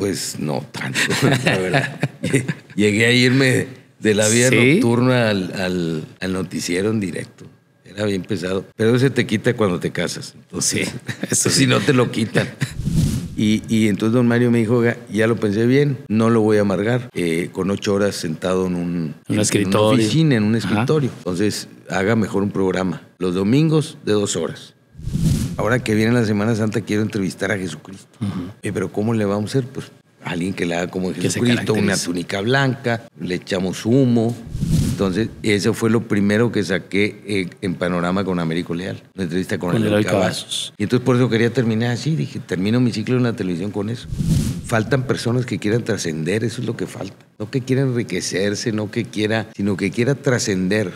Pues no tanto, la verdad. Llegué a irme de la vía nocturna al, noticiero en directo. Era bien pesado. Pero eso se te quita cuando te casas. Entonces, sí, eso si no te lo quitan. Y, entonces don Mario me dijo, ya lo pensé bien, no lo voy a amargar, eh, con ocho horas sentado en, un, en, una oficina, en un escritorio. Entonces haga mejor un programa, los domingos de dos horas. Ahora que viene la Semana Santa quiero entrevistar a Jesucristo. Eh, pero ¿cómo le vamos a hacer? Pues alguien que le haga como Jesucristo, una túnica blanca, le echamos humo. Entonces, eso fue lo primero que saqué eh, en Panorama con Américo Leal, una entrevista con, con Leal Cavazos. Y entonces por eso quería terminar así, dije, termino mi ciclo en la televisión con eso. Faltan personas que quieran trascender, eso es lo que falta. No que quieran enriquecerse, no que quiera, sino que quiera trascender.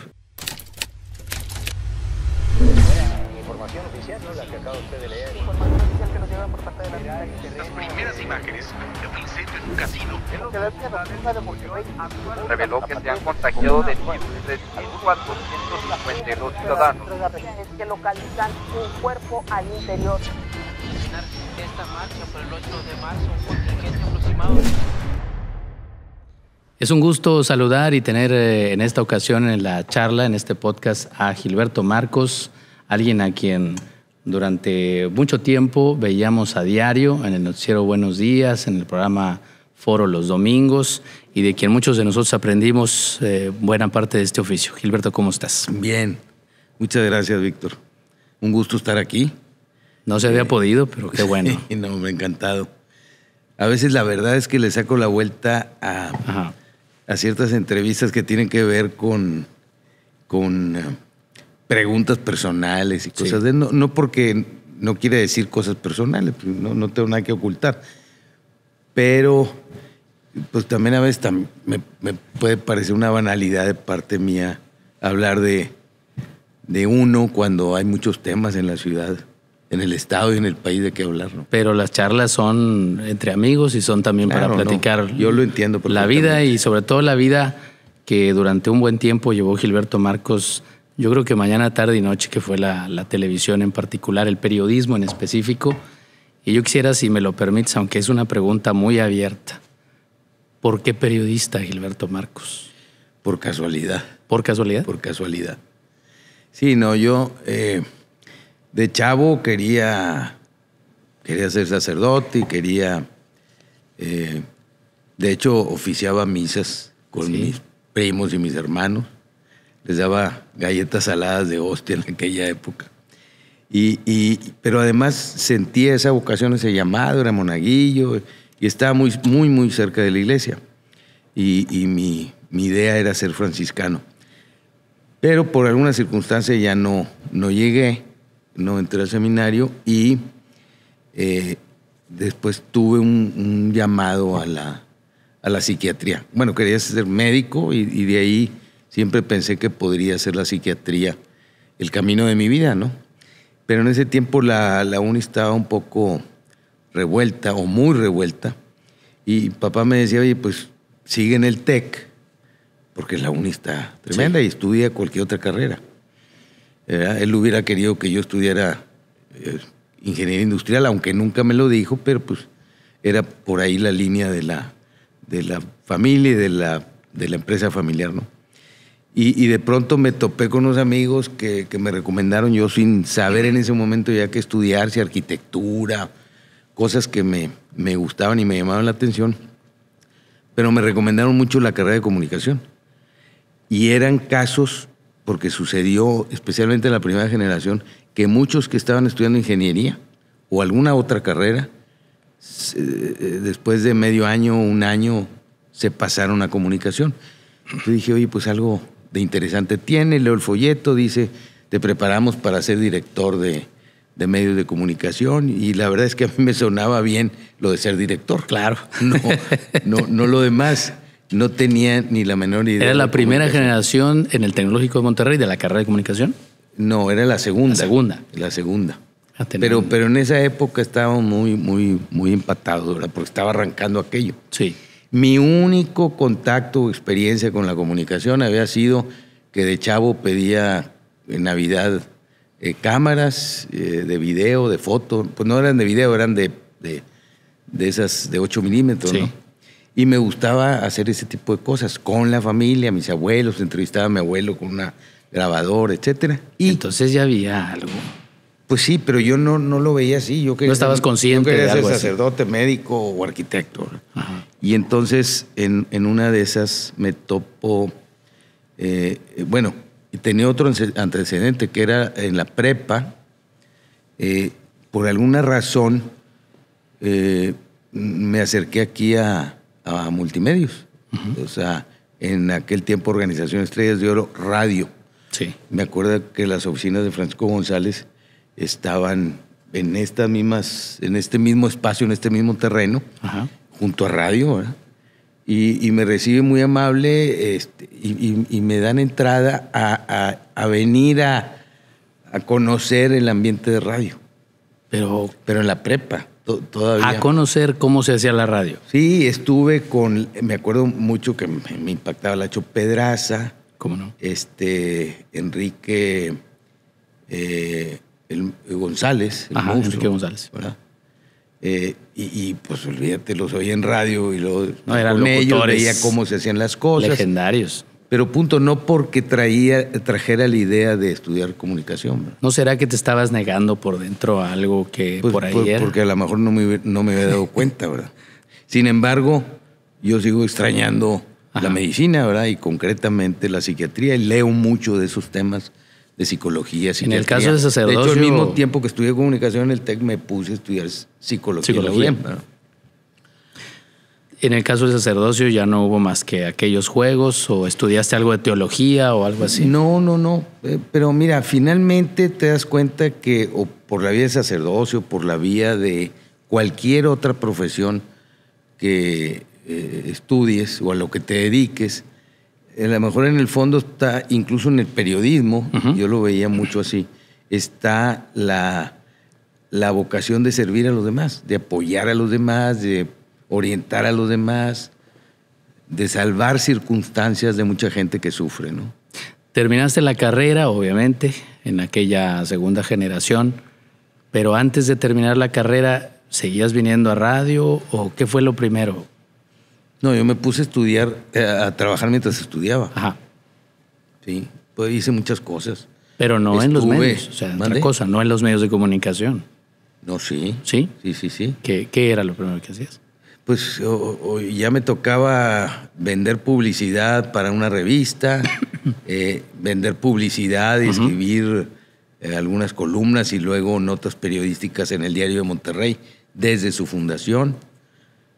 reveló que se han contagiado de 1.452 ciudadanos. Es que localizan un cuerpo al interior. Es un gusto saludar y tener eh, en esta ocasión en la charla, en este podcast, a Gilberto Marcos, alguien a quien durante mucho tiempo veíamos a diario en el noticiero Buenos Días, en el programa foro los domingos y de quien muchos de nosotros aprendimos eh, buena parte de este oficio. Gilberto, ¿cómo estás? Bien, muchas gracias, Víctor. Un gusto estar aquí. No se había eh, podido, pero qué bueno. no, me ha encantado. A veces la verdad es que le saco la vuelta a, ciertas entrevistas que tienen que ver con, con eh, preguntas personales y cosas de no, no porque no quiere decir cosas personales, pues, no, no tengo nada que ocultar pero pues también a veces me, puede parecer una banalidad de parte mía hablar de, uno cuando hay muchos temas en la ciudad, en el estado y en el país de qué hablar. Pero las charlas son entre amigos y son también para platicar. Yo lo entiendo. La vida y sobre todo la vida que durante un buen tiempo llevó Gilberto Marcos, yo creo que mañana, tarde y noche, que fue la televisión en particular, el periodismo en específico y yo quisiera, si me lo permites, aunque es una pregunta muy abierta, ¿por qué periodista Gilberto Marcos? Por casualidad. ¿Por casualidad? Por casualidad. Sí, no, yo eh, de chavo quería, quería ser sacerdote y quería, eh, de hecho, oficiaba misas con mis primos y mis hermanos. Les daba galletas saladas de hostia en aquella época. Y, pero además sentía esa vocación, ese llamado, era monaguillo y estaba muy, muy, muy cerca de la iglesia. Y, mi, idea era ser franciscano. Pero por alguna circunstancia ya no, no llegué, no entré al seminario y eh, después tuve un, llamado a la, a la, psiquiatría. Bueno, quería ser médico y, y de ahí siempre pensé que podría ser la psiquiatría el camino de mi vida, ¿no? Pero en ese tiempo la, la uni estaba un poco revuelta o muy revuelta. Y papá me decía, oye, pues sigue en el TEC, porque la uni está tremenda y estudia cualquier otra carrera. Él hubiera querido que yo estudiara eh, ingeniería industrial, aunque nunca me lo dijo, pero pues era por ahí la línea de la, de la familia y de la, de la empresa familiar, ¿no? Y, de pronto me topé con unos amigos que, me recomendaron, yo sin saber en ese momento ya que estudiar, si arquitectura, cosas que me, me gustaban y me llamaban la atención, pero me recomendaron mucho la carrera de comunicación. Y eran casos, porque sucedió especialmente en la primera generación, que muchos que estaban estudiando ingeniería o alguna otra carrera, eh, después de medio año, un año, se pasaron a comunicación. Yo dije, oye, pues algo, de interesante tiene, leo el folleto, dice, te preparamos para ser director de, medios de comunicación y la verdad es que a mí me sonaba bien lo de ser director. Claro. No, no, no lo demás. No tenía ni la menor idea. ¿Era la primera generación en el Tecnológico de Monterrey de la carrera de comunicación? No, era la segunda. segunda. La segunda. Ah, pero, pero en esa época estaba muy, muy, muy empatados, Porque estaba arrancando aquello. Sí. Mi único contacto o experiencia con la comunicación había sido que de chavo pedía en Navidad eh, cámaras eh, de video, de foto, pues no eran de video, eran de, esas de 8 milímetros, ¿no? Y me gustaba hacer ese tipo de cosas con la familia, mis abuelos, entrevistaba a mi abuelo con una grabadora, etcétera. Y entonces ya había algo. Pues sí, pero yo no, no lo veía así. Yo quería, no estabas consciente. Yo quería ser sacerdote, médico o arquitecto. Y entonces en, una de esas me topo, eh, eh, bueno, tenía otro antecedente que era en la prepa, eh, por alguna razón me acerqué aquí a, multimedios. O sea, en aquel tiempo Organización Estrellas de Oro Radio. Sí. Me acuerdo que las oficinas de Francisco González estaban en estas mismas, en este mismo espacio, en este mismo terreno, junto a radio, Y, me recibe muy amable este, y, me dan entrada a, venir a, conocer el ambiente de radio. Pero, pero en la prepa, todavía. A conocer cómo se hacía la radio. Sí, estuve con, me acuerdo mucho que me, impactaba Lacho Pedraza. ¿Cómo no? Este, Enrique eh, el, González, el Ajá, monstruo, González. ¿verdad? Eh, y, pues olvídate, los oía en radio y luego no, eran con veía cómo se hacían las cosas. Legendarios. Pero punto, no porque traía, trajera la idea de estudiar comunicación. ¿No será que te estabas negando por dentro a algo que pues, por ahí pues, Porque a lo mejor no me, no me había dado cuenta, ¿verdad? Sin embargo, yo sigo extrañando la medicina, ¿verdad? Y concretamente la psiquiatría, y leo mucho de esos temas de psicología, psiquiatría. En el caso de sacerdocio... De al mismo tiempo que estudié comunicación en el TEC, me puse a estudiar psicología. En, el caso de sacerdocio ya no hubo más que aquellos juegos o estudiaste algo de teología o algo así. No, no, no. Eh, pero mira, finalmente te das cuenta que o por la vía de sacerdocio, por la vía de cualquier otra profesión que eh, estudies o a lo que te dediques, a lo mejor en el fondo está, incluso en el periodismo, yo lo veía mucho así, está la, vocación de servir a los demás, de apoyar a los demás, de orientar a los demás, de salvar circunstancias de mucha gente que sufre, Terminaste la carrera, obviamente, en aquella segunda generación, pero antes de terminar la carrera, ¿seguías viniendo a radio o qué fue lo primero? No, yo me puse a estudiar, eh, a trabajar mientras estudiaba. Ajá. Sí, pues hice muchas cosas. Pero no en los medios, o sea, otra cosa, no en los medios de comunicación. No, sí. ¿Sí? Sí, sí, sí. ¿Qué, era lo primero que hacías? Pues ya me tocaba vender publicidad para una revista, eh, vender publicidad escribir eh, algunas columnas y luego notas periodísticas en el Diario de Monterrey desde su fundación.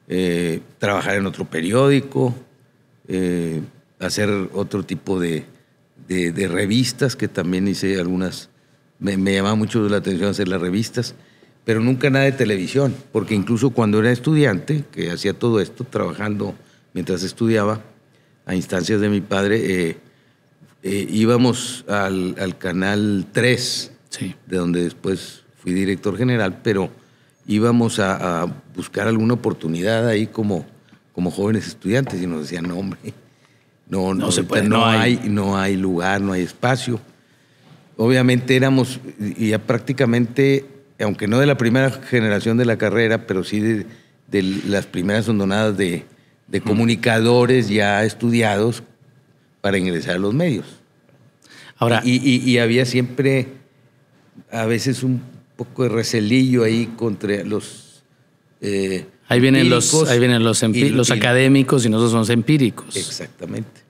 Eh, trabajar en otro periódico, eh, hacer otro tipo de, revistas, que también hice algunas, me, llamaba mucho la atención hacer las revistas, pero nunca nada de televisión, porque incluso cuando era estudiante, que hacía todo esto, trabajando mientras estudiaba, a instancias de mi padre, eh, íbamos al, Canal 3, de donde después fui director general, pero íbamos a, buscar alguna oportunidad ahí como, como jóvenes estudiantes y nos decían, no, hombre, no, no, se puede, no, hay. no hay lugar, no hay espacio. Obviamente éramos ya prácticamente, aunque no de la primera generación de la carrera, pero sí de, las primeras hondonadas de, mm. comunicadores ya estudiados para ingresar a los medios. Ahora, y había siempre a veces un poco de recelillo ahí contra los... Eh, ahí, vienen los vienen los, los académicos y nosotros somos empíricos. Exactamente.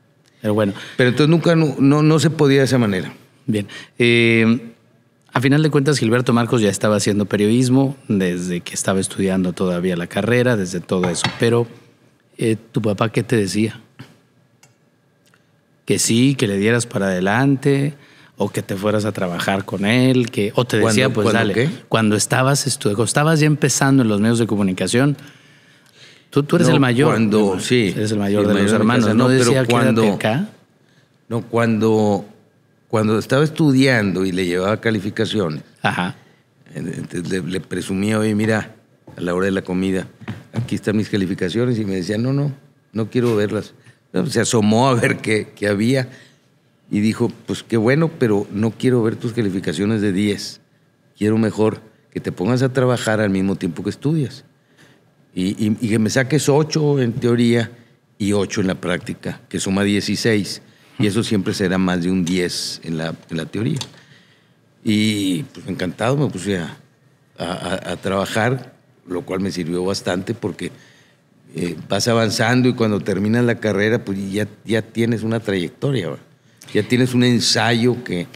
Pero bueno. Pero entonces nunca, no, no, se podía de esa manera. Bien. Eh, a final de cuentas, Gilberto Marcos ya estaba haciendo periodismo desde que estaba estudiando todavía la carrera, desde todo eso. Pero, eh, ¿tu papá qué te decía? Que sí, que le dieras para adelante, o que te fueras a trabajar con él, que, o te decía, pues dale, cuando estabas, estudiando, estabas ya empezando en los medios de comunicación, tú, tú eres el mayor. Cuando, sí. Eres el mayor de los hermanos, no, pero cuando, acá. No, cuando, cuando estaba estudiando y le llevaba calificaciones, Ajá. Le, presumía, oye, mira, a la hora de la comida, aquí están mis calificaciones, y me decía, no, no, no quiero verlas. Se asomó a ver qué, qué había y dijo, pues qué bueno, pero no quiero ver tus calificaciones de 10. Quiero mejor que te pongas a trabajar al mismo tiempo que estudias. Y, que me saques 8 en teoría y 8 en la práctica, que suma 16. Y eso siempre será más de un 10 en la, teoría. Y pues encantado me puse a, trabajar, lo cual me sirvió bastante porque eh, vas avanzando y cuando terminas la carrera, pues ya, ya tienes una trayectoria ya tienes un ensayo que,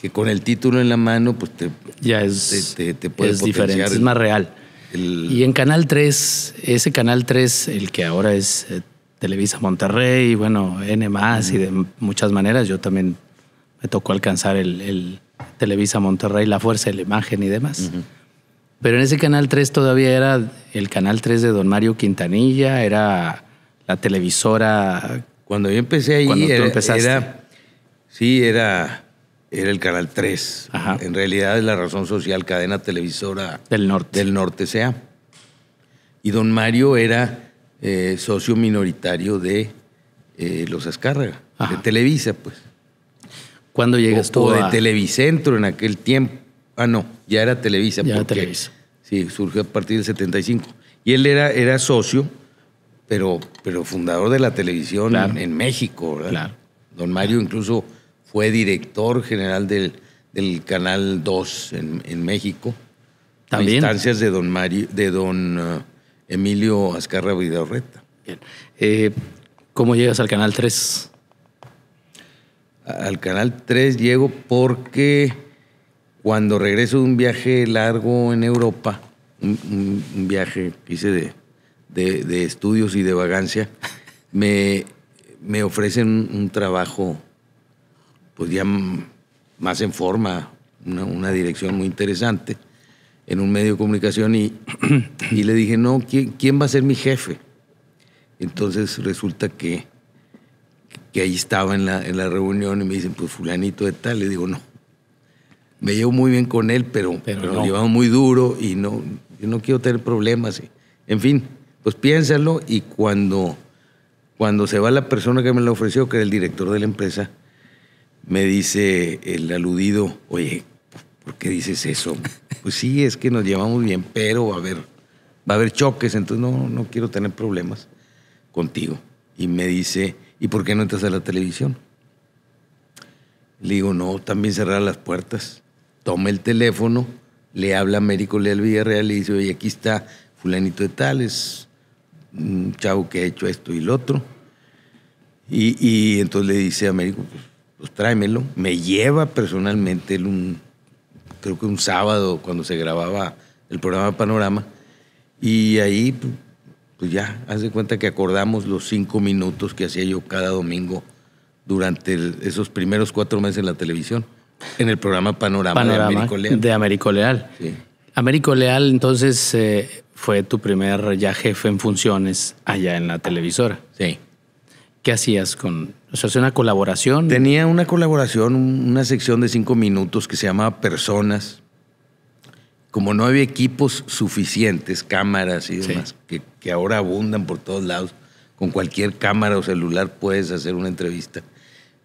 que con el título en la mano, pues te, ya es, es diferente, es más real. Y en Canal 3, ese Canal 3, el que ahora es eh, Televisa Monterrey, bueno, N más y de muchas maneras, yo también me tocó alcanzar el, Televisa Monterrey, la fuerza de la imagen y demás. Pero en ese Canal 3 todavía era el Canal 3 de Don Mario Quintanilla, era la televisora. Cuando yo empecé ahí, era, empezaste. era Sí, era, era el Canal 3. En realidad es la razón social, cadena televisora del norte. Del norte sea. Y don Mario era eh, socio minoritario de eh, los Azcárraga, de Televisa, pues. ¿Cuándo llegas o, tú? O de Televicentro en aquel tiempo. Ah, no, ya era Televisa. Ya era Televisa. Sí, surgió a partir del 75. Y él era, era socio, pero, pero fundador de la televisión en, México, ¿verdad? Claro. Don Mario incluso fue director general del, Canal 2 en, México. También. A instancias de don, Mario, de don eh, Emilio Azcarra Vidorreta. Bien. Eh, ¿Cómo llegas al Canal 3? Al Canal 3 llego porque cuando regreso de un viaje largo en Europa, un, viaje hice de, de, estudios y de vagancia, me, ofrecen un trabajo pues ya más en forma, una, dirección muy interesante en un medio de comunicación y, y le dije, no, ¿quién, va a ser mi jefe? Entonces resulta que, que ahí estaba en la, en la reunión y me dicen, pues fulanito de tal, le digo, no, me llevo muy bien con él, pero, pero, llevamos muy duro y no, no quiero tener problemas. En fin, pues piénsalo y cuando, cuando se va la persona que me la ofreció, que era el director de la empresa, me dice el aludido, oye, ¿por qué dices eso? Pues sí, es que nos llevamos bien, pero a ver, va a haber choques, entonces no, quiero tener problemas contigo. Y me dice, ¿y por qué no entras a la televisión? Le digo, no, también cerrar las puertas. Toma el teléfono, le habla a Américo Leal Villarreal y dice, oye, aquí está fulanito de tales es un chavo que ha hecho esto y lo otro. Y, y entonces le dice a Américo, pues pues tráemelo. Me lleva personalmente, él un, creo que un sábado cuando se grababa el programa Panorama, y ahí pues, pues, ya, haz de cuenta que acordamos los cinco minutos que hacía yo cada domingo durante esos primeros cuatro meses en la televisión, en el programa Panorama, de Américo Leal. Américo Leal. entonces, eh, fue tu primer ya jefe en funciones allá en la televisora. Sí. ¿Qué hacías con, o sea, es una colaboración. Tenía una colaboración, una sección de cinco minutos que se llamaba Personas. Como no había equipos suficientes, cámaras y demás, que, que, ahora abundan por todos lados, con cualquier cámara o celular puedes hacer una entrevista.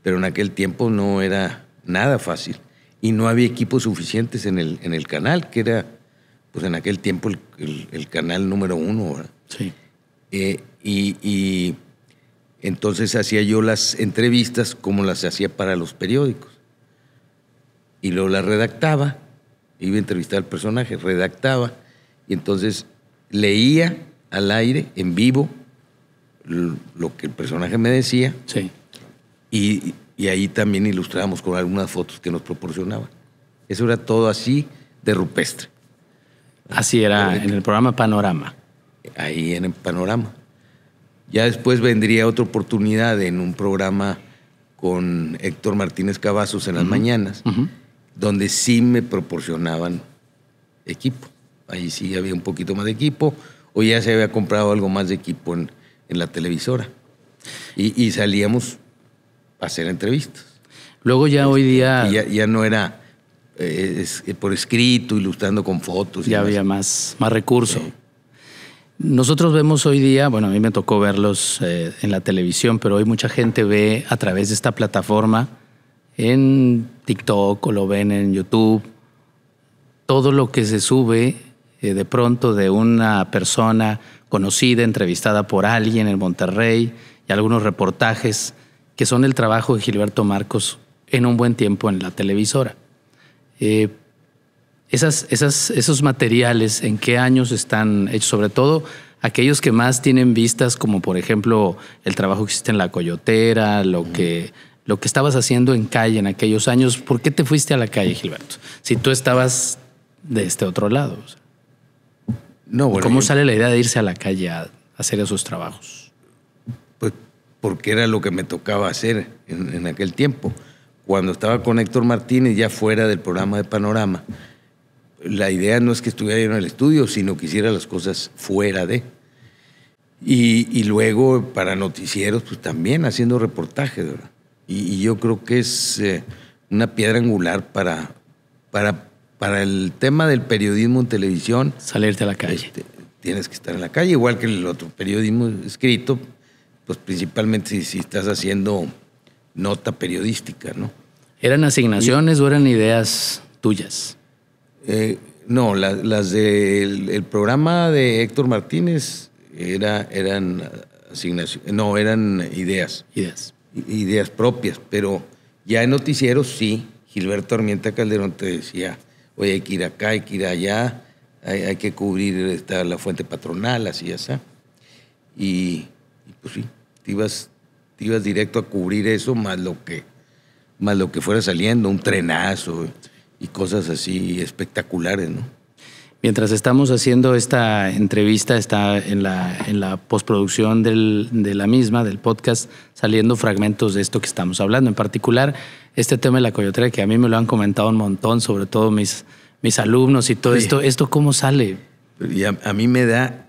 Pero en aquel tiempo no era nada fácil. Y no había equipos suficientes en el, en el canal, que era, pues en aquel tiempo, el, el, canal número uno. Sí. Eh, y, y entonces hacía yo las entrevistas como las hacía para los periódicos. Y luego las redactaba, iba a entrevistar al personaje, redactaba, y entonces leía al aire, en vivo, lo que el personaje me decía. Sí. Y, ahí también ilustrábamos con algunas fotos que nos proporcionaba Eso era todo así de rupestre. Así era, en el programa Panorama. Ahí en el Panorama. Ya después vendría otra oportunidad en un programa con Héctor Martínez Cavazos en las mañanas, donde sí me proporcionaban equipo. Ahí sí había un poquito más de equipo, o ya se había comprado algo más de equipo en, en la televisora. Y, salíamos a hacer entrevistas. Luego ya hoy día... Este, ya, ya, no era eh, eh, por escrito, ilustrando con fotos. Ya había más, más recursos. Nosotros vemos hoy día, bueno, a mí me tocó verlos eh, en la televisión, pero hoy mucha gente ve a través de esta plataforma, en TikTok o lo ven en YouTube, todo lo que se sube eh, de pronto de una persona conocida, entrevistada por alguien en Monterrey, y algunos reportajes que son el trabajo de Gilberto Marcos en un buen tiempo en la televisora. Eh, esos materiales, ¿en qué años están hechos? Sobre todo aquellos que más tienen vistas, como por ejemplo el trabajo que hiciste en la coyotera, lo que lo que estabas haciendo en calle en aquellos años, ¿por qué te fuiste a la calle, Gilberto? Si tú estabas de este otro lado. No, ¿Cómo sale la idea de irse a la calle a hacer esos trabajos? Pues porque era lo que me tocaba hacer en, en aquel tiempo. Cuando estaba con Héctor Martínez, ya fuera del programa de Panorama, la idea no es que estuviera yo en el estudio, sino que hiciera las cosas fuera de. Y, luego para noticieros, pues también haciendo reportajes, ¿verdad? Y, yo creo que es eh, una piedra angular para, para, para el tema del periodismo en televisión. Salirte a la calle. Este, tienes que estar en la calle, igual que el otro periodismo escrito, pues principalmente si, estás haciendo nota periodística, ¿no? ¿Eran asignaciones o eran ideas tuyas? Eh, no, las del programa de Héctor Martínez era, eran no, eran ideas. Ideas. propias, pero ya en noticieros sí, Gilberto Armienta Calderón te decía, oye, hay que ir acá, hay que ir allá, hay, que cubrir esta, la fuente patronal, así, así. Y, y pues sí, te ibas, ibas directo a cubrir eso más lo que, más lo que fuera saliendo, un trenazo y cosas así espectaculares, ¿no? Mientras estamos haciendo esta entrevista, está en la, en la postproducción de la misma, del podcast, saliendo fragmentos de esto que estamos hablando. En particular, este tema de la coyotera, que a mí me lo han comentado un montón, sobre todo mis, mis alumnos y todo esto. ¿Esto cómo sale? Y a, mí me da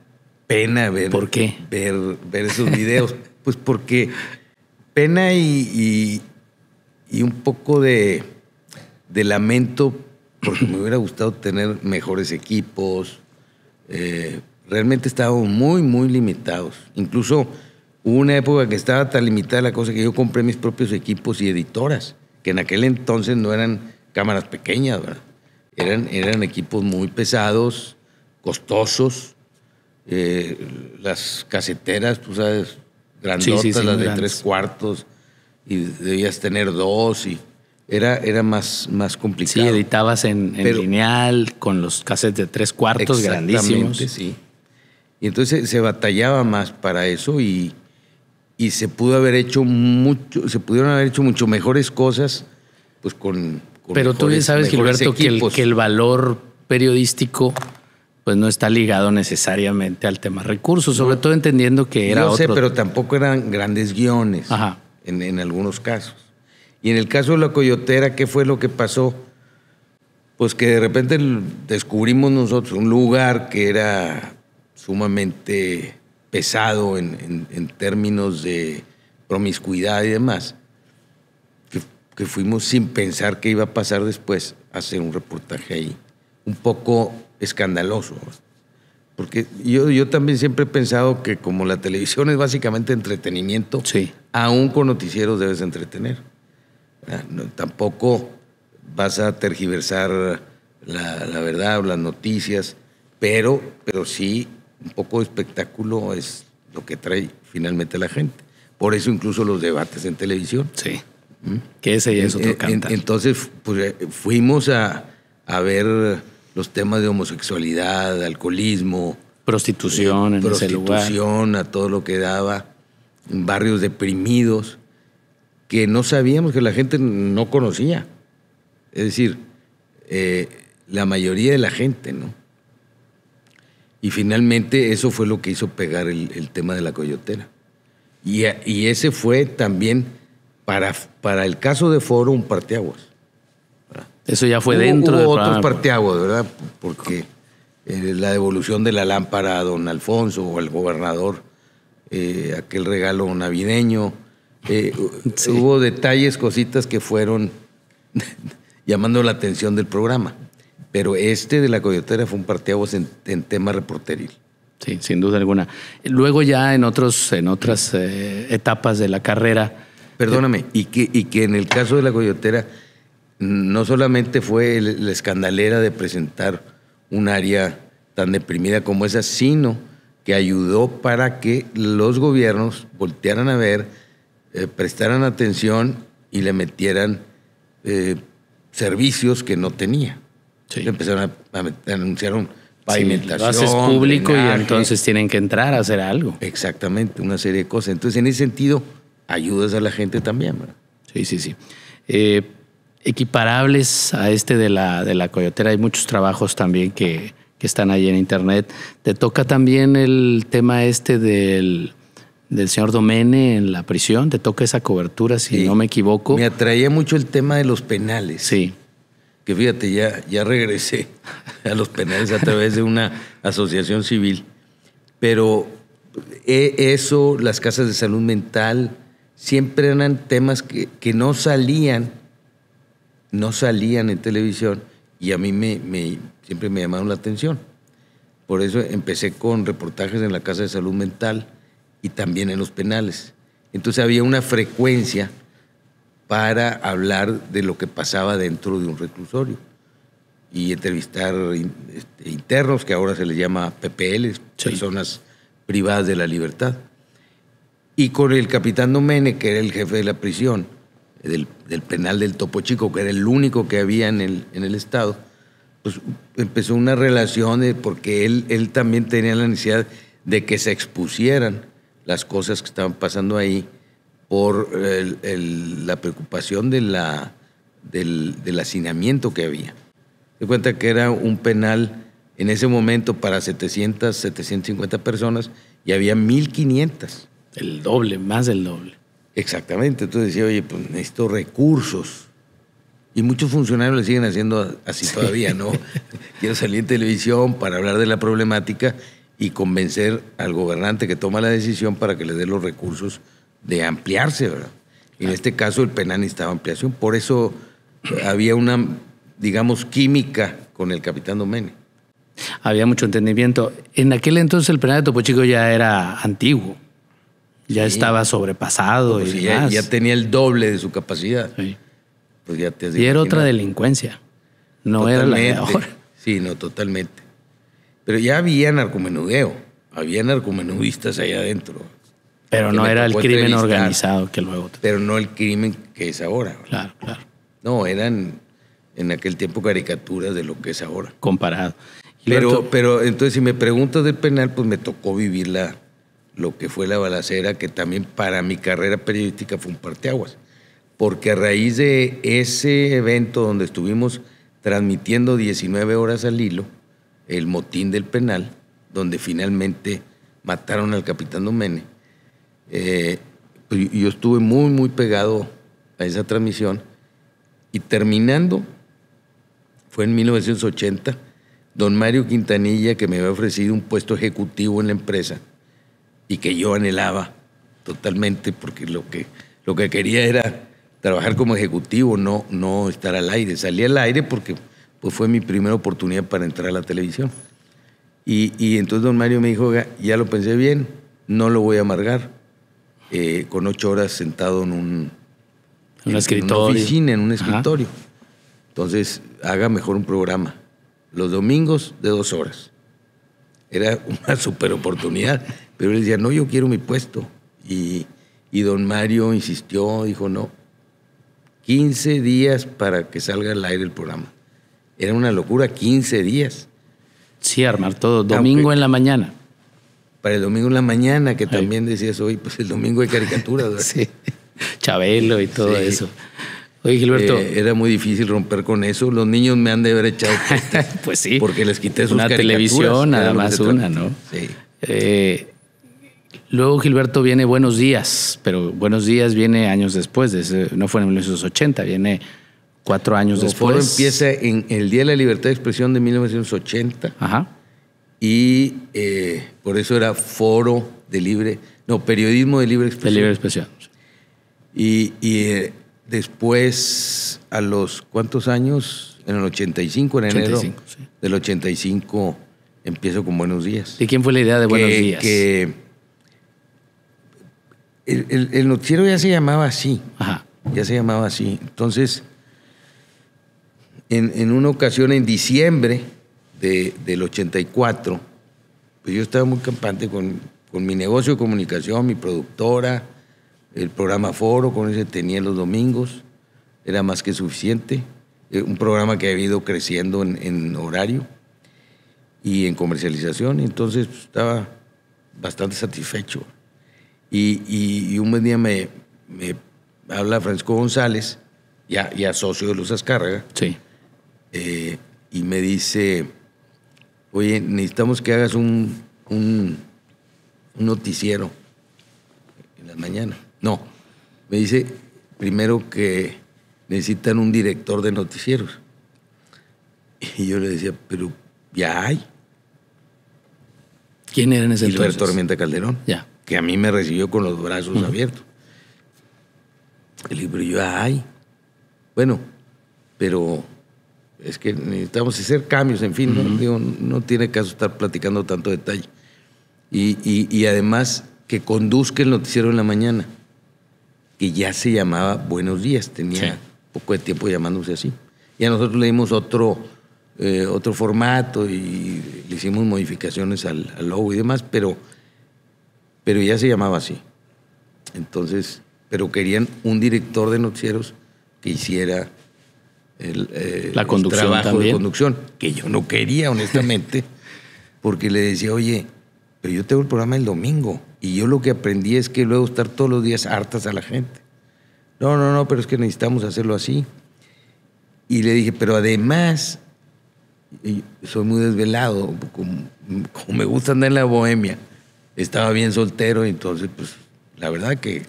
pena ver. ¿Por qué? Ver, ver esos videos. pues porque pena y, y un poco de de lamento porque me hubiera gustado tener mejores equipos. Eh, realmente estábamos muy, muy limitados. Incluso hubo una época que estaba tan limitada la cosa que yo compré mis propios equipos y editoras, que en aquel entonces no eran cámaras pequeñas, Eran, eran equipos muy pesados, costosos. Eh, las caseteras, tú sabes, grandotas, las de tres cuartos, y debías tener dos y era, era más, más complicado. Sí, editabas en, lineal, con los cassettes de tres cuartos grandísimos. sí. Y entonces se batallaba más para eso y, se pudo haber hecho mucho, se pudieron haber hecho mucho mejores cosas, pues con. Pero tú bien sabes, Gilberto, que el, valor periodístico pues no está ligado necesariamente al tema recursos, sobre todo entendiendo que era Yo sé, pero tampoco eran grandes guiones en, algunos casos. Y en el caso de la coyotera, ¿qué fue lo que pasó? Pues que de repente descubrimos nosotros un lugar que era sumamente pesado en, términos de promiscuidad y demás, que, fuimos sin pensar qué iba a pasar después a hacer un reportaje ahí, un poco escandaloso. Porque yo, también siempre he pensado que como la televisión es básicamente entretenimiento, sí. aún con noticieros debes entretener. Ah, tampoco vas a tergiversar la, verdad o las noticias, pero, pero sí un poco de espectáculo es lo que trae finalmente la gente. Por eso incluso los debates en televisión. Sí. ¿Mm? Que ese es otro Entonces pues, eh, fuimos a, ver los temas de homosexualidad, alcoholismo. Prostitución eh, Prostitución, a todo lo que daba. Barrios deprimidos que no sabíamos, que la gente no conocía. Es decir, eh, la mayoría de la gente, ¿no? Y finalmente eso fue lo que hizo pegar el, tema de la coyotera. Y, ese fue también para, para, el caso de Foro un parteaguas. Eso ya fue dentro hubo de otros pues. parteaguas, ¿verdad? Porque eh, la devolución de la lámpara a don Alfonso o al gobernador, eh, aquel regalo navideño, eh, hubo detalles, cositas que fueron llamando la atención del programa. Pero este de la coyotera fue un partido en, tema reporteril. Sí, sin duda alguna. Luego ya en, otros, en otras eh, etapas de la carrera... Perdóname, eh, y, que, y que en el caso de la coyotera no solamente fue la escandalera de presentar un área tan deprimida como esa, sino que ayudó para que los gobiernos voltearan a ver eh, prestaran atención y le metieran eh, servicios que no tenía. Le empezaron a, anunciar anunciaron pavimentación. lo haces público y entonces tienen que entrar a hacer algo. Exactamente, una serie de cosas. Entonces, en ese sentido, ayudas a la gente también. Sí, sí, sí. Eh, equiparables a este de la, de la coyotera, hay muchos trabajos también que, que están ahí en internet. Te toca también el tema este del del señor Domene en la prisión, te toca esa cobertura, si no me equivoco. Me atraía mucho el tema de los penales. Sí. Que fíjate, ya, ya regresé a los penales a través de una asociación civil. Pero eh, eso, las casas de salud mental, siempre eran temas que, no salían, no salían en televisión y a mí me, me, siempre me llamaron la atención. Por eso empecé con reportajes en la Casa de Salud Mental, y también en los penales. Entonces había una frecuencia para hablar de lo que pasaba dentro de un reclusorio y entrevistar este, internos, que ahora se les llama PPL, personas privadas de la libertad. Y con el capitán Domene, que era el jefe de la prisión, del, penal del Topo Chico, que era el único que había en el, en el Estado, pues empezó una relación porque él, él también tenía la necesidad de que se expusieran las cosas que estaban pasando ahí por la preocupación de la, del, hacinamiento que había. Se cuenta que era un penal en ese momento para 700, 750 personas y había 1500. El doble, más del doble. Exactamente, entonces decía, oye, pues necesito recursos. Y muchos funcionarios le siguen haciendo así todavía, ¿no? Quiero salir en televisión para hablar de la problemática y convencer al gobernante que toma la decisión para que le dé los recursos de ampliarse, ¿verdad? Y en este caso el penal necesitaba ampliación. Por eso eh, había una, digamos, química con el capitán Domene. Había mucho entendimiento. En aquel entonces el penal de Topo Chico ya era antiguo, ya estaba sobrepasado. Pues y ya, tenía el doble de su capacidad. Pues y era otra delincuencia, no era la de Sí, no, totalmente. Pero ya había narcomenudeo, había narcomenudistas allá adentro. Pero no era el crimen organizado que luego... Pero no el crimen que es ahora. Claro, claro. No, eran en aquel tiempo caricaturas de lo que es ahora. Comparado. Pero, pero entonces si me preguntas del penal, pues me tocó vivir la, lo que fue la balacera, que también para mi carrera periodística fue un parteaguas. Porque a raíz de ese evento donde estuvimos transmitiendo 19 horas al hilo, el motín del penal, donde finalmente mataron al capitán Domene. Eh, pues, yo estuve muy, muy pegado a esa transmisión y terminando, fue en 1980, don Mario Quintanilla, que me había ofrecido un puesto ejecutivo en la empresa y que yo anhelaba totalmente porque lo que, lo que quería era trabajar como ejecutivo, no, no estar al aire. Salí al aire porque pues fue mi primera oportunidad para entrar a la televisión. Y, entonces don Mario me dijo, ya lo pensé bien, no lo voy a amargar, eh, con ocho horas sentado en un... escritorio. En una en un escritorio. Entonces, haga mejor un programa. Los domingos de dos horas. Era una super oportunidad. Pero él decía, no, yo quiero mi puesto. Y, y don Mario insistió, dijo, no. 15 días para que salga al aire el programa. Era una locura, 15 días. Sí, armar todo, domingo en la mañana. Para el domingo en la mañana, que también decías hoy, pues el domingo de caricaturas. sí, Chabelo y todo eso. Oye, Gilberto. Eh, era muy difícil romper con eso. Los niños me han de haber echado. pues sí. Porque les quité sus una televisión, nada más una, ¿no? Sí. Eh, luego, Gilberto, viene Buenos Días, pero Buenos Días viene años después. no fue en los 80, viene Cuatro años después. El foro empieza en el Día de la Libertad de Expresión de 1980. Ajá. Y eh, por eso era foro de libre, no, periodismo de libre expresión. De libre expresión. Y, eh, después, a los cuántos años, en el 85, en enero del 85, empiezo con Buenos Días. ¿Y quién fue la idea de Buenos Días? Que el, el, noticiero ya se llamaba así. Ajá. Ya se llamaba así. Entonces, en, una ocasión en diciembre de, del 84, pues yo estaba muy campante con, con mi negocio de comunicación, mi productora, el programa Foro, con ese tenía los domingos, era más que suficiente. Eh, un programa que había ido creciendo en, horario y en comercialización, entonces pues, estaba bastante satisfecho. Y, un buen día me, habla Francisco González, ya, socio de Luz Azcárraga. Sí y me dice, oye, necesitamos que hagas un, un, noticiero en la mañana. No, me dice primero que necesitan un director de noticieros. Y yo le decía, pero ya hay. ¿Quién era en ese Gilberto entonces? Tormenta Calderón. Que a mí me recibió con los brazos abiertos. El libro yo, ay. Bueno, pero es que necesitamos hacer cambios, en fin, ¿no? tiene caso estar platicando tanto detalle. Y, además que conduzca el noticiero en la mañana, que ya se llamaba Buenos Días, tenía poco de tiempo llamándose así. Y a nosotros le dimos otro, eh, otro formato y le hicimos modificaciones al, al, logo y demás, pero, pero ya se llamaba así. Entonces, pero querían un director de noticieros que hiciera el, eh, la conducción trabajo de conducción, que yo no quería, honestamente, porque le decía, oye, pero yo tengo el programa el domingo y yo lo que aprendí es que luego estar todos los días hartas a la gente. No, no, no, pero es que necesitamos hacerlo así. Y le dije, pero además, soy muy desvelado, como, como me gusta andar en la bohemia, estaba bien soltero, entonces, pues, la verdad que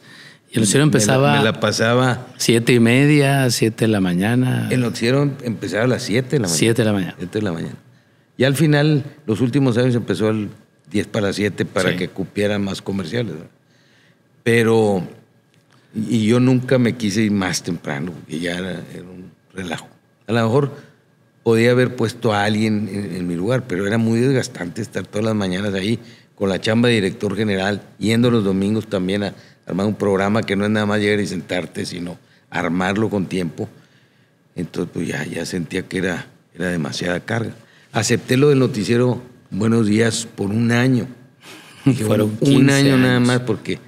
el noticiero empezaba. Me la, pasaba. Siete y media, siete de la mañana. El noticiero empezaba a las siete de la mañana. Siete de la mañana. Siete de la mañana. Y al final, los últimos años empezó el 10 para las 7 para que cupiera más comerciales. Pero. Y yo nunca me quise ir más temprano, porque ya era, un relajo. A lo mejor podía haber puesto a alguien en, en mi lugar, pero era muy desgastante estar todas las mañanas ahí con la chamba de director general, yendo los domingos también a armar un programa que no es nada más llegar y sentarte, sino armarlo con tiempo. Entonces, pues ya, ya sentía que era, era demasiada carga. Acepté lo del noticiero Buenos Días por un año. Fueron un año nada más, porque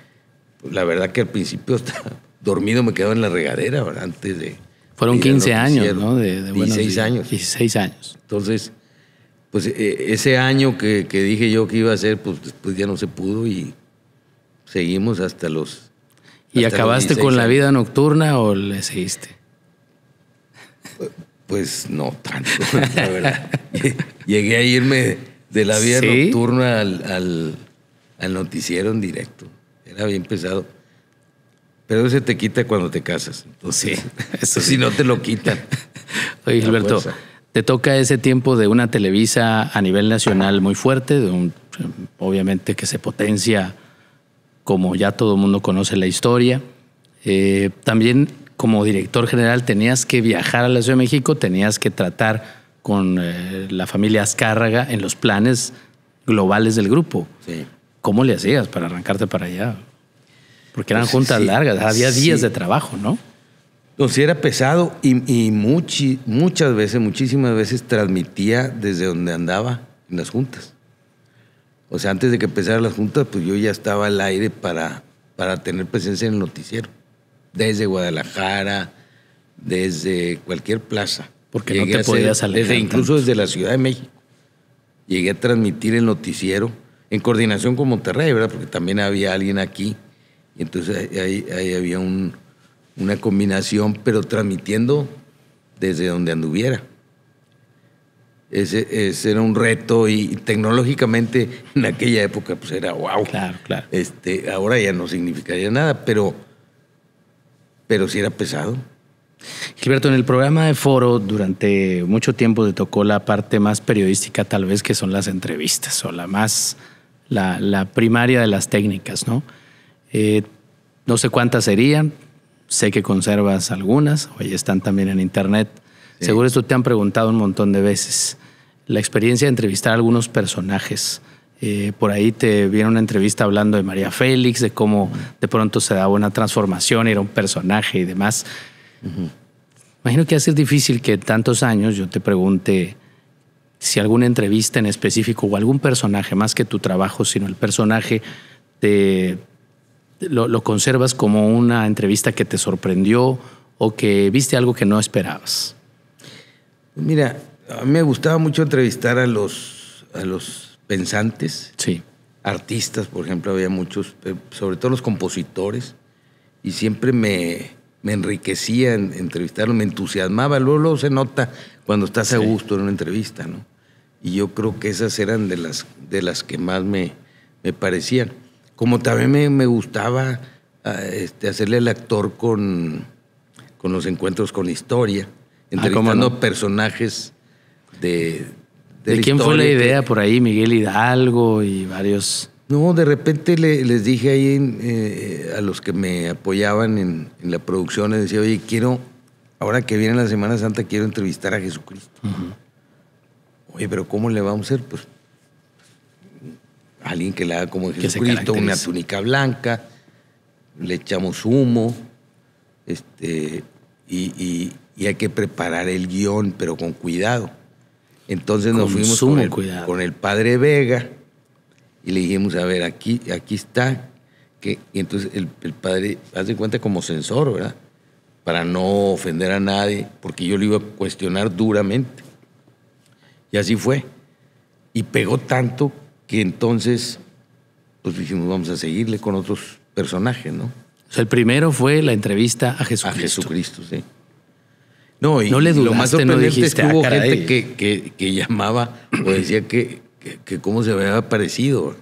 pues, la verdad que al principio estaba dormido, me quedaba en la regadera, ¿verdad? Antes de. Fueron 15 años, ¿no? De, 16 años. 16 años. Entonces, pues e, e, ese año que, que, dije yo que iba a hacer, pues después ya no se pudo y seguimos hasta los... ¿Y acabaste con la vida nocturna o le seguiste? Pues no tanto, la verdad. Llegué a irme de la vida nocturna al, noticiero en directo. Era bien pesado. Pero eso se te quita cuando te casas. Entonces, sí, eso pues, sí. si no te lo quitan. Oye, Gilberto, te toca ese tiempo de una Televisa a nivel nacional muy fuerte, de un, obviamente que se potencia como ya todo el mundo conoce la historia. Eh, también como director general tenías que viajar a la Ciudad de México, tenías que tratar con eh, la familia Azcárraga en los planes globales del grupo. ¿Cómo le hacías para arrancarte para allá? Porque eran pues, juntas largas, había días de trabajo, ¿no? Entonces era pesado y, muchas veces, muchísimas veces transmitía desde donde andaba en las juntas. O sea, antes de que empezara la Junta, pues yo ya estaba al aire para, para tener presencia en el noticiero. Desde Guadalajara, desde cualquier plaza. Porque no te podías salir. incluso desde la Ciudad de México. Llegué a transmitir el noticiero en coordinación con Monterrey, ¿verdad? Porque también había alguien aquí. Y entonces ahí, ahí había una combinación, pero transmitiendo desde donde anduviera. Ese, era un reto y tecnológicamente en aquella época pues era wow. Claro, claro. Este, ahora ya no significaría nada, pero, pero sí era pesado. Gilberto, en el programa de foro durante mucho tiempo te tocó la parte más periodística tal vez que son las entrevistas o la más, la, primaria de las técnicas, ¿no? Eh, no sé cuántas serían, sé que conservas algunas, hoy están también en internet. Seguro esto te han preguntado un montón de veces. La experiencia de entrevistar a algunos personajes. Eh, por ahí te viene una entrevista hablando de María Félix, de cómo de pronto se daba una transformación, era un personaje y demás. Imagino que va a difícil que tantos años yo te pregunte si alguna entrevista en específico o algún personaje, más que tu trabajo, sino el personaje, te, lo conservas como una entrevista que te sorprendió o que viste algo que no esperabas. Mira, a mí me gustaba mucho entrevistar a los, pensantes. Artistas, por ejemplo, había muchos, eh, sobre todo los compositores, y siempre me, me enriquecía entrevistarlos, me entusiasmaba. Luego, se nota cuando estás a gusto en una entrevista, ¿no? Y yo creo que esas eran de las, de las que más me, parecían. Como también me, gustaba ah, este, hacerle el actor con, con los encuentros con la historia entrevistando ah, personajes de... ¿De, ¿De quién fue la idea por ahí? Miguel Hidalgo y varios... No, de repente les dije ahí eh, a los que me apoyaban en, la producción, les decía, oye, quiero, ahora que viene la Semana Santa, quiero entrevistar a Jesucristo. Oye, pero ¿cómo le vamos a hacer? Pues alguien que le haga como Jesucristo, una túnica blanca, le echamos humo, este, y, y hay que preparar el guión, pero con cuidado. Entonces nos fuimos con el, con el padre Vega y le dijimos, a ver, aquí, aquí está. Que, y entonces el, padre hace cuenta como censor, ¿verdad? Para no ofender a nadie, porque yo lo iba a cuestionar duramente. Y así fue. Y pegó tanto que entonces pues dijimos, vamos a seguirle con otros personajes, ¿no? O sea, el primero fue la entrevista a Jesucristo. A Jesucristo, sí. No, y le dudaste, lo más sorprendente no que ah, gente que, llamaba o decía que, cómo se había parecido.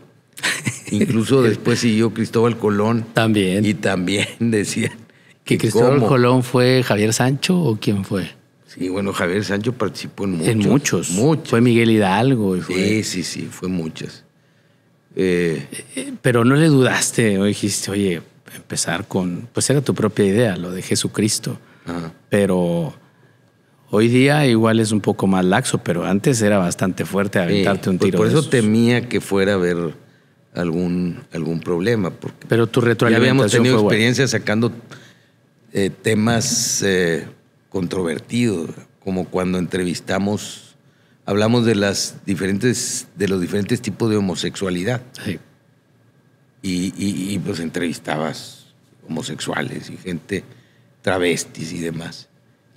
Incluso después siguió Cristóbal Colón. También. Y también decían. ¿Que Cristóbal Colón fue Javier Sancho o quién fue? Sí, bueno, Javier Sancho participó en muchos. En muchos. muchos. Fue Miguel Hidalgo. Sí, sí, sí, fue muchas. Eh, eh, eh, pero no le dudaste, o dijiste, oye, empezar con. Pues era tu propia idea, lo de Jesucristo. Pero Hoy día igual es un poco más laxo, pero antes era bastante fuerte aventarte un tiro. Por, eso temía que fuera a haber algún, algún problema. Porque pero tu retroalimentación. Ya habíamos tenido experiencia sacando eh, temas eh, controvertidos, como cuando entrevistamos, hablamos de los diferentes tipos de homosexualidad. Sí. Y, y pues entrevistabas homosexuales y gente travestis y demás.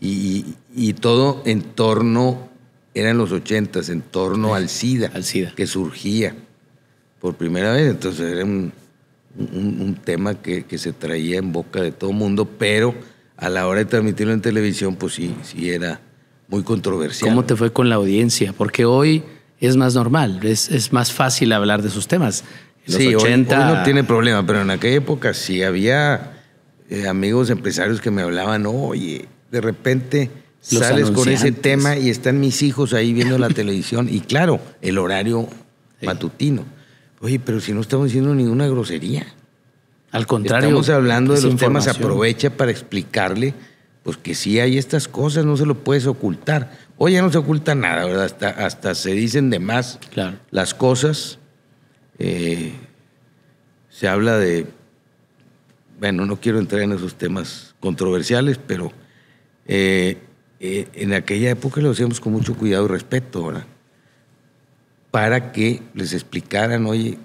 Y, todo en torno, eran los ochentas, en torno al, SIDA, que surgía por primera vez. Entonces era un, tema que, se traía en boca de todo mundo, pero a la hora de transmitirlo en televisión, pues sí, sí era muy controversial. ¿Cómo te fue con la audiencia? Porque hoy es más normal, es, más fácil hablar de sus temas. Los sí, 80... hoy, no tiene problema, pero en aquella época sí había eh, amigos empresarios que me hablaban, oye, de repente sales con ese tema y están mis hijos ahí viendo la televisión y claro, el horario matutino. Oye, pero si no estamos diciendo ninguna grosería. Al contrario. Estamos hablando de los temas, aprovecha para explicarle, pues que sí hay estas cosas, no se lo puedes ocultar. Hoy ya no se oculta nada, ¿verdad? Hasta, hasta se dicen de más las cosas. Eh, se habla de, bueno, no quiero entrar en esos temas controversiales, pero eh, eh, en aquella época lo hacíamos con mucho cuidado y respeto, Para que les explicaran, oye,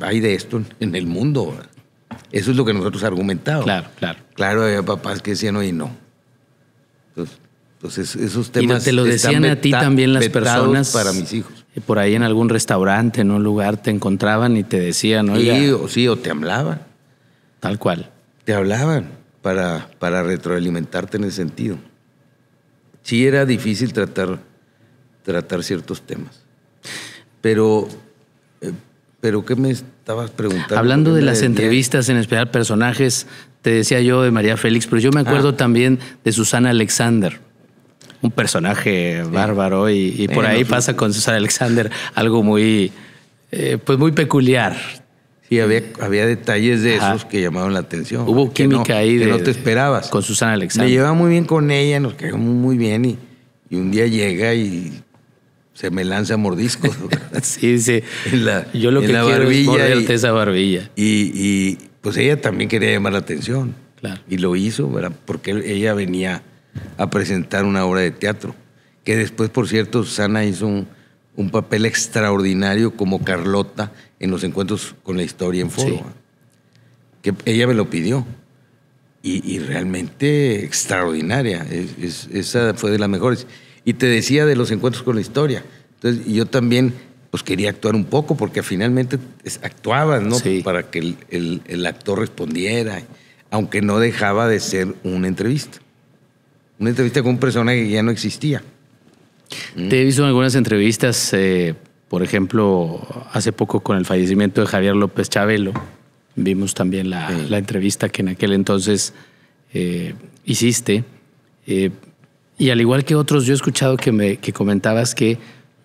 hay de esto en el mundo, Eso es lo que nosotros argumentábamos. Claro, claro. Claro, había papás que decían, oye, no. Entonces, esos temas... Y te lo decían a ti también las personas... Para mis hijos. Por ahí en algún restaurante, en un lugar, te encontraban y te decían, oye... o, sí, o te hablaban. Tal cual. Te hablaban para, retroalimentarte en ese sentido. Sí era difícil tratar, tratar ciertos temas. Pero, eh, pero ¿qué me estabas preguntando? Hablando de las entrevistas, en especial personajes, te decía yo de María Félix, pero yo me acuerdo ah. también de Susana Alexander un personaje bárbaro y, por eh, ahí pues, pasa con Susana Alexander algo muy, eh, pues muy peculiar Sí, había, detalles de esos que llamaron la atención. Hubo química no, ahí de, no te esperabas. Con Susana Alexander. Me llevaba muy bien con ella, nos quedamos muy bien y, un día llega y se me lanza mordisco sí, sí. En la, Yo lo que quiero barbilla es esa barbilla. Y, pues ella también quería llamar la atención. Claro. Y lo hizo, ¿verdad? Porque ella venía a presentar una obra de teatro. Que después, por cierto, Susana hizo un, un papel extraordinario como Carlota en los encuentros con la historia en foro. ¿ah? Que ella me lo pidió. Y, realmente extraordinaria. esa fue de las mejores. Y te decía de los encuentros con la historia. Entonces, yo también pues quería actuar un poco porque finalmente actuabas, ¿no? Para que el, actor respondiera, aunque no dejaba de ser una entrevista. Una entrevista con un personaje que ya no existía. Te he mm. visto en algunas entrevistas eh, por ejemplo, hace poco con el fallecimiento de Javier López Chabelo, vimos también la, entrevista que en aquel entonces eh, hiciste. Eh, y al igual que otros, yo he escuchado que, me, comentabas que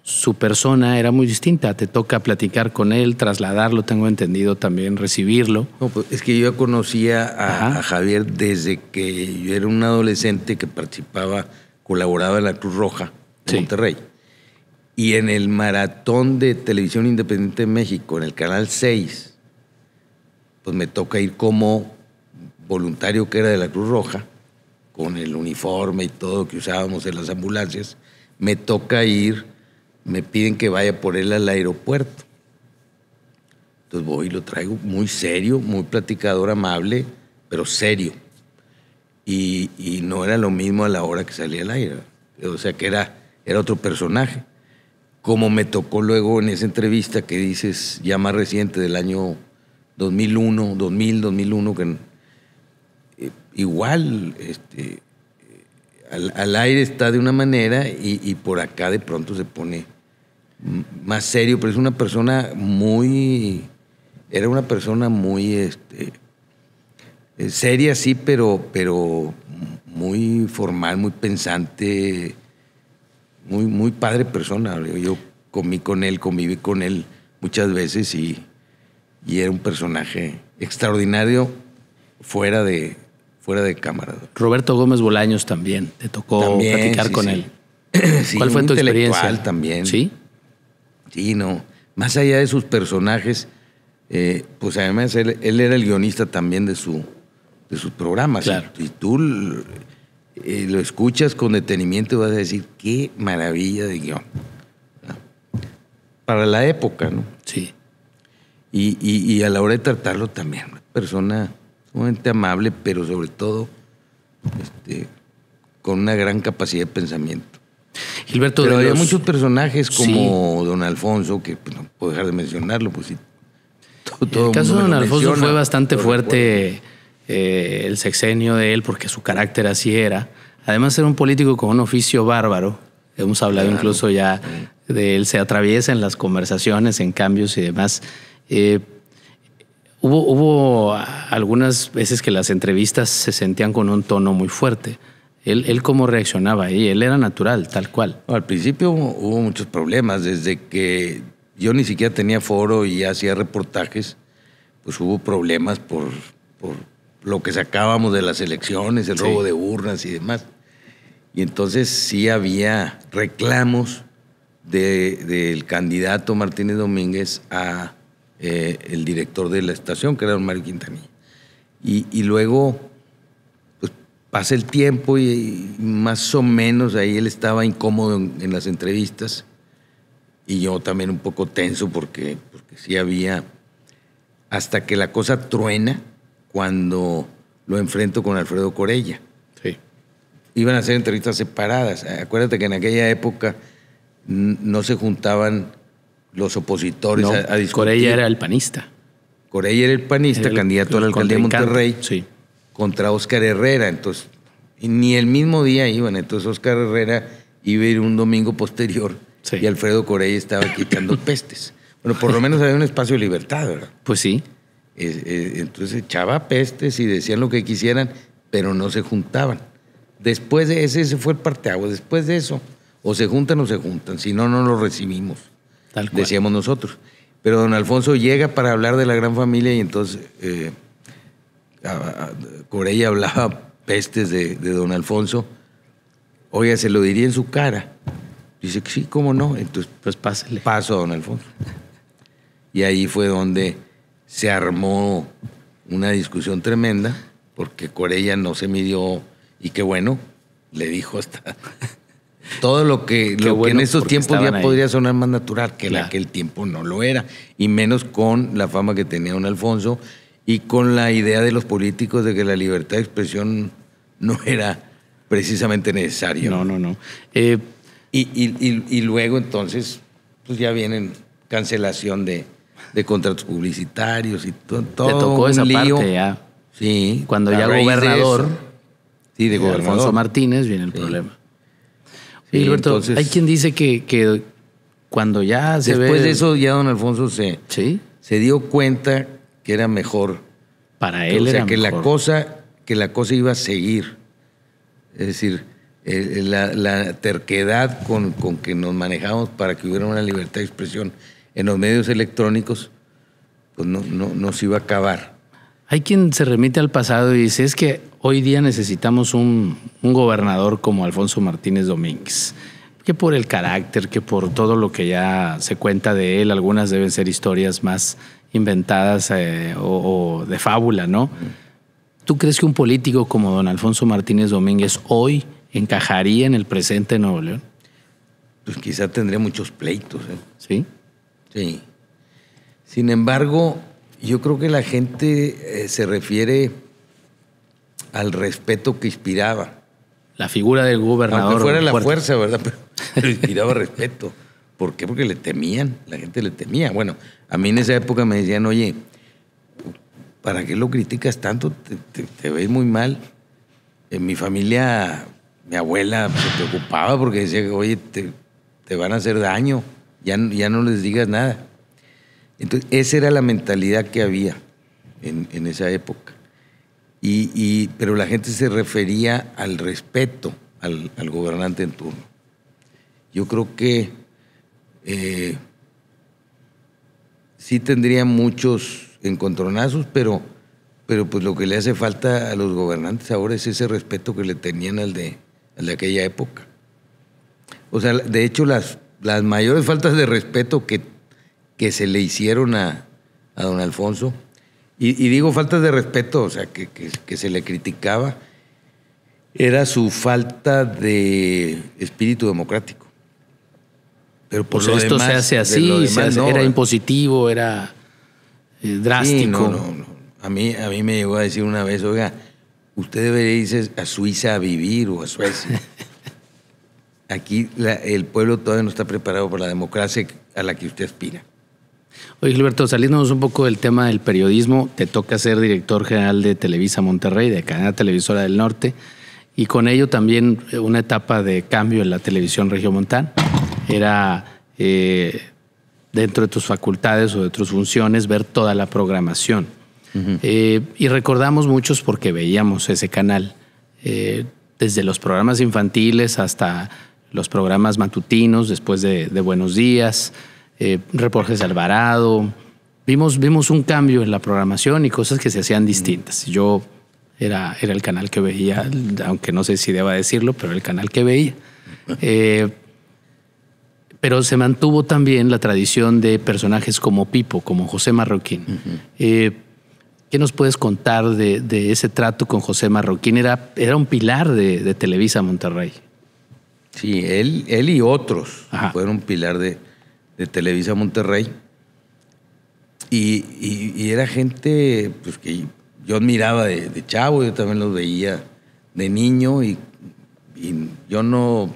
su persona era muy distinta. Te toca platicar con él, trasladarlo, tengo entendido también, recibirlo. No, pues es que yo conocía a, Javier desde que yo era un adolescente que participaba, colaboraba en la Cruz Roja de Monterrey. Y en el maratón de Televisión Independiente de México, en el Canal 6, pues me toca ir como voluntario que era de la Cruz Roja, con el uniforme y todo que usábamos en las ambulancias. Me toca ir, me piden que vaya por él al aeropuerto. Entonces voy y lo traigo muy serio, muy platicador, amable, pero serio. Y, y no era lo mismo a la hora que salía al aire. O sea que era, era otro personaje como me tocó luego en esa entrevista que dices, ya más reciente, del año 2001, 2000, 2001, que eh, igual este, al, aire está de una manera y, por acá de pronto se pone más serio, pero es una persona muy, era una persona muy este, eh, seria, sí, pero, pero muy formal, muy pensante muy, muy padre persona. Yo comí con él, conviví con él muchas veces y, y era un personaje extraordinario fuera de, fuera de cámara. Roberto Gómez Bolaños también, te tocó platicar con él. ¿Cuál fue tu experiencia? también. Sí. Sí, no. Más allá de sus personajes, eh, pues además él, era el guionista también de su de sus programas. Y, tú eh, lo escuchas con detenimiento y vas a decir, qué maravilla de guión. Para la época, ¿no? Sí. Y, a la hora de tratarlo también, una persona sumamente amable, pero sobre todo este, con una gran capacidad de pensamiento. Gilberto Pero había muchos personajes como don Alfonso, que pues, no puedo dejar de mencionarlo, pues sí. el caso de don Alfonso fue bastante fuerte. Eh, el sexenio de él porque su carácter así era. Además era un político con un oficio bárbaro. Hemos hablado incluso ya de él, se atraviesa en las conversaciones, en cambios y demás. Eh, hubo, hubo algunas veces que las entrevistas se sentían con un tono muy fuerte. Él, él, cómo reaccionaba ahí, él era natural, tal cual. Al principio hubo muchos problemas, desde que yo ni siquiera tenía foro y hacía reportajes, pues hubo problemas por, por lo que sacábamos de las elecciones, el robo de urnas y demás. Y entonces sí había reclamos del candidato Martínez Domínguez a eh, el director de la estación, que era don Mario Quintanilla. Y, y luego pues, pasa el tiempo y, más o menos ahí él estaba incómodo en, en las entrevistas y yo también un poco tenso porque, porque sí había, hasta que la cosa truena cuando lo enfrento con Alfredo Corella. Sí. Iban a hacer entrevistas separadas. Acuérdate que en aquella época no se juntaban los opositores a, a, Corella era el panista. Corella era el panista, candidato al alcalde de Monterrey, sí. contra Óscar Herrera. Entonces, ni el mismo día iban. Entonces, Óscar Herrera iba a ir un domingo posterior y Alfredo Corella estaba quitando pestes. Bueno, por lo menos había un espacio de libertad, ¿verdad? Pues sí entonces echaba pestes y decían lo que quisieran, pero no se juntaban. Después de ese, ese fue el parteaguas. Después de eso, o se juntan o se juntan, si no, no los recibimos, decíamos nosotros. Pero don Alfonso llega para hablar de la gran familia y entonces eh, Corella hablaba pestes de, don Alfonso. Oiga, se lo diría en su cara. Dice que sí, ¿cómo no? Entonces, pues Paso a don Alfonso. Y ahí fue donde se armó una discusión tremenda porque Corella no se midió y qué bueno, le dijo hasta todo lo que, en esos tiempos ya podría sonar más natural, que la aquel tiempo no lo era, y menos con la fama que tenía don Alfonso y con la idea de los políticos de que la libertad de expresión no era precisamente necesario No, no, no. Eh, y, y luego entonces, pues ya vienen cancelación de, de contratos publicitarios y todo. todo Te tocó esa parte ya. Sí. Cuando ya gobernador. Sí, de gobernador. Alfonso Martínez viene el problema. hay quien dice que, cuando ya se Después de eso, ya don Alfonso se, ¿Sí? se dio cuenta que era mejor. Para él, O sea, era que, La cosa, que la cosa iba a seguir. Es decir, la, terquedad con, con que nos manejamos para que hubiera una libertad de expresión en los medios electrónicos, pues no, no, no se iba a acabar. Hay quien se remite al pasado y dice, es que hoy día necesitamos un, un gobernador como Alfonso Martínez Domínguez, que por el carácter, que por todo lo que ya se cuenta de él, algunas deben ser historias más inventadas eh, o, de fábula, ¿no? ¿Tú crees que un político como don Alfonso Martínez Domínguez hoy encajaría en el presente de Nuevo León? Pues quizá tendría muchos pleitos. ¿eh? Sí. Sí. Sin embargo, yo creo que la gente eh, se refiere al respeto que inspiraba. La figura del gobernador. no fuera la fuerza, ¿verdad? Pero, inspiraba respeto. ¿Por qué? Porque le temían, la gente le temía. Bueno, a mí en esa época me decían, oye, ¿para qué lo criticas tanto? Te, ves muy mal. En mi familia, mi abuela se preocupaba porque decía, oye, te van a hacer daño ya, no les digas nada. Entonces, esa era la mentalidad que había en, esa época. Y, pero la gente se refería al respeto al, gobernante en turno. Yo creo que eh, sí tendría muchos encontronazos, pero, pero pues lo que le hace falta a los gobernantes ahora es ese respeto que le tenían al de, al de aquella época. O sea, de hecho las las mayores faltas de respeto que, que se le hicieron a, a don Alfonso, y, digo faltas de respeto, o sea, que, que, se le criticaba, era su falta de espíritu democrático. Pero por pues esto se hace así, era eh. impositivo, era eh, drástico. no, A mí, a mí me llegó a decir una vez, oiga, usted debería irse a Suiza a vivir o a Suecia. aquí el pueblo todavía no está preparado para la democracia a la que usted aspira. Oye, Gilberto, saliéndonos un poco del tema del periodismo, te toca ser director general de Televisa Monterrey, de Cadena Televisora del Norte, y con ello también eh, una etapa de cambio en la televisión regiomontana. Era eh, dentro de tus facultades o de tus funciones ver toda la programación. Eh, y recordamos muchos porque veíamos ese canal, desde los programas infantiles hasta los programas matutinos después de, Buenos Días, eh, reportes Alvarado. Vimos, un cambio en la programación y cosas que se hacían distintas. Yo era, era el canal que veía, aunque no sé si deba decirlo, pero el canal que veía. Eh, pero se mantuvo también la tradición de personajes como Pipo, como José Marroquín. Eh, ¿Qué nos puedes contar de, ese trato con José Marroquín? Era, era un pilar de Televisa Monterrey. Sí, él, él y otros fueron fueron pilar de, de Televisa Monterrey. Y, y, era gente pues, que yo admiraba de, de, chavo, yo también los veía de niño y, y, yo no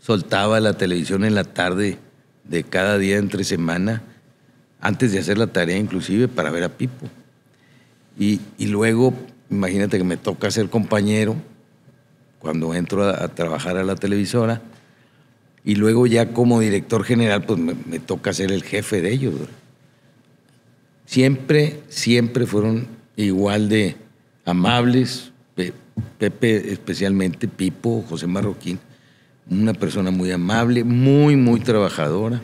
soltaba la televisión en la tarde de cada día entre semana, antes de hacer la tarea inclusive, para ver a Pipo. Y, y luego, imagínate que me toca ser compañero cuando entro a, trabajar a la televisora. Y luego ya como director general, pues me, toca ser el jefe de ellos. Siempre, siempre fueron igual de amables. Pepe especialmente, Pipo, José Marroquín, una persona muy amable, muy, muy trabajadora.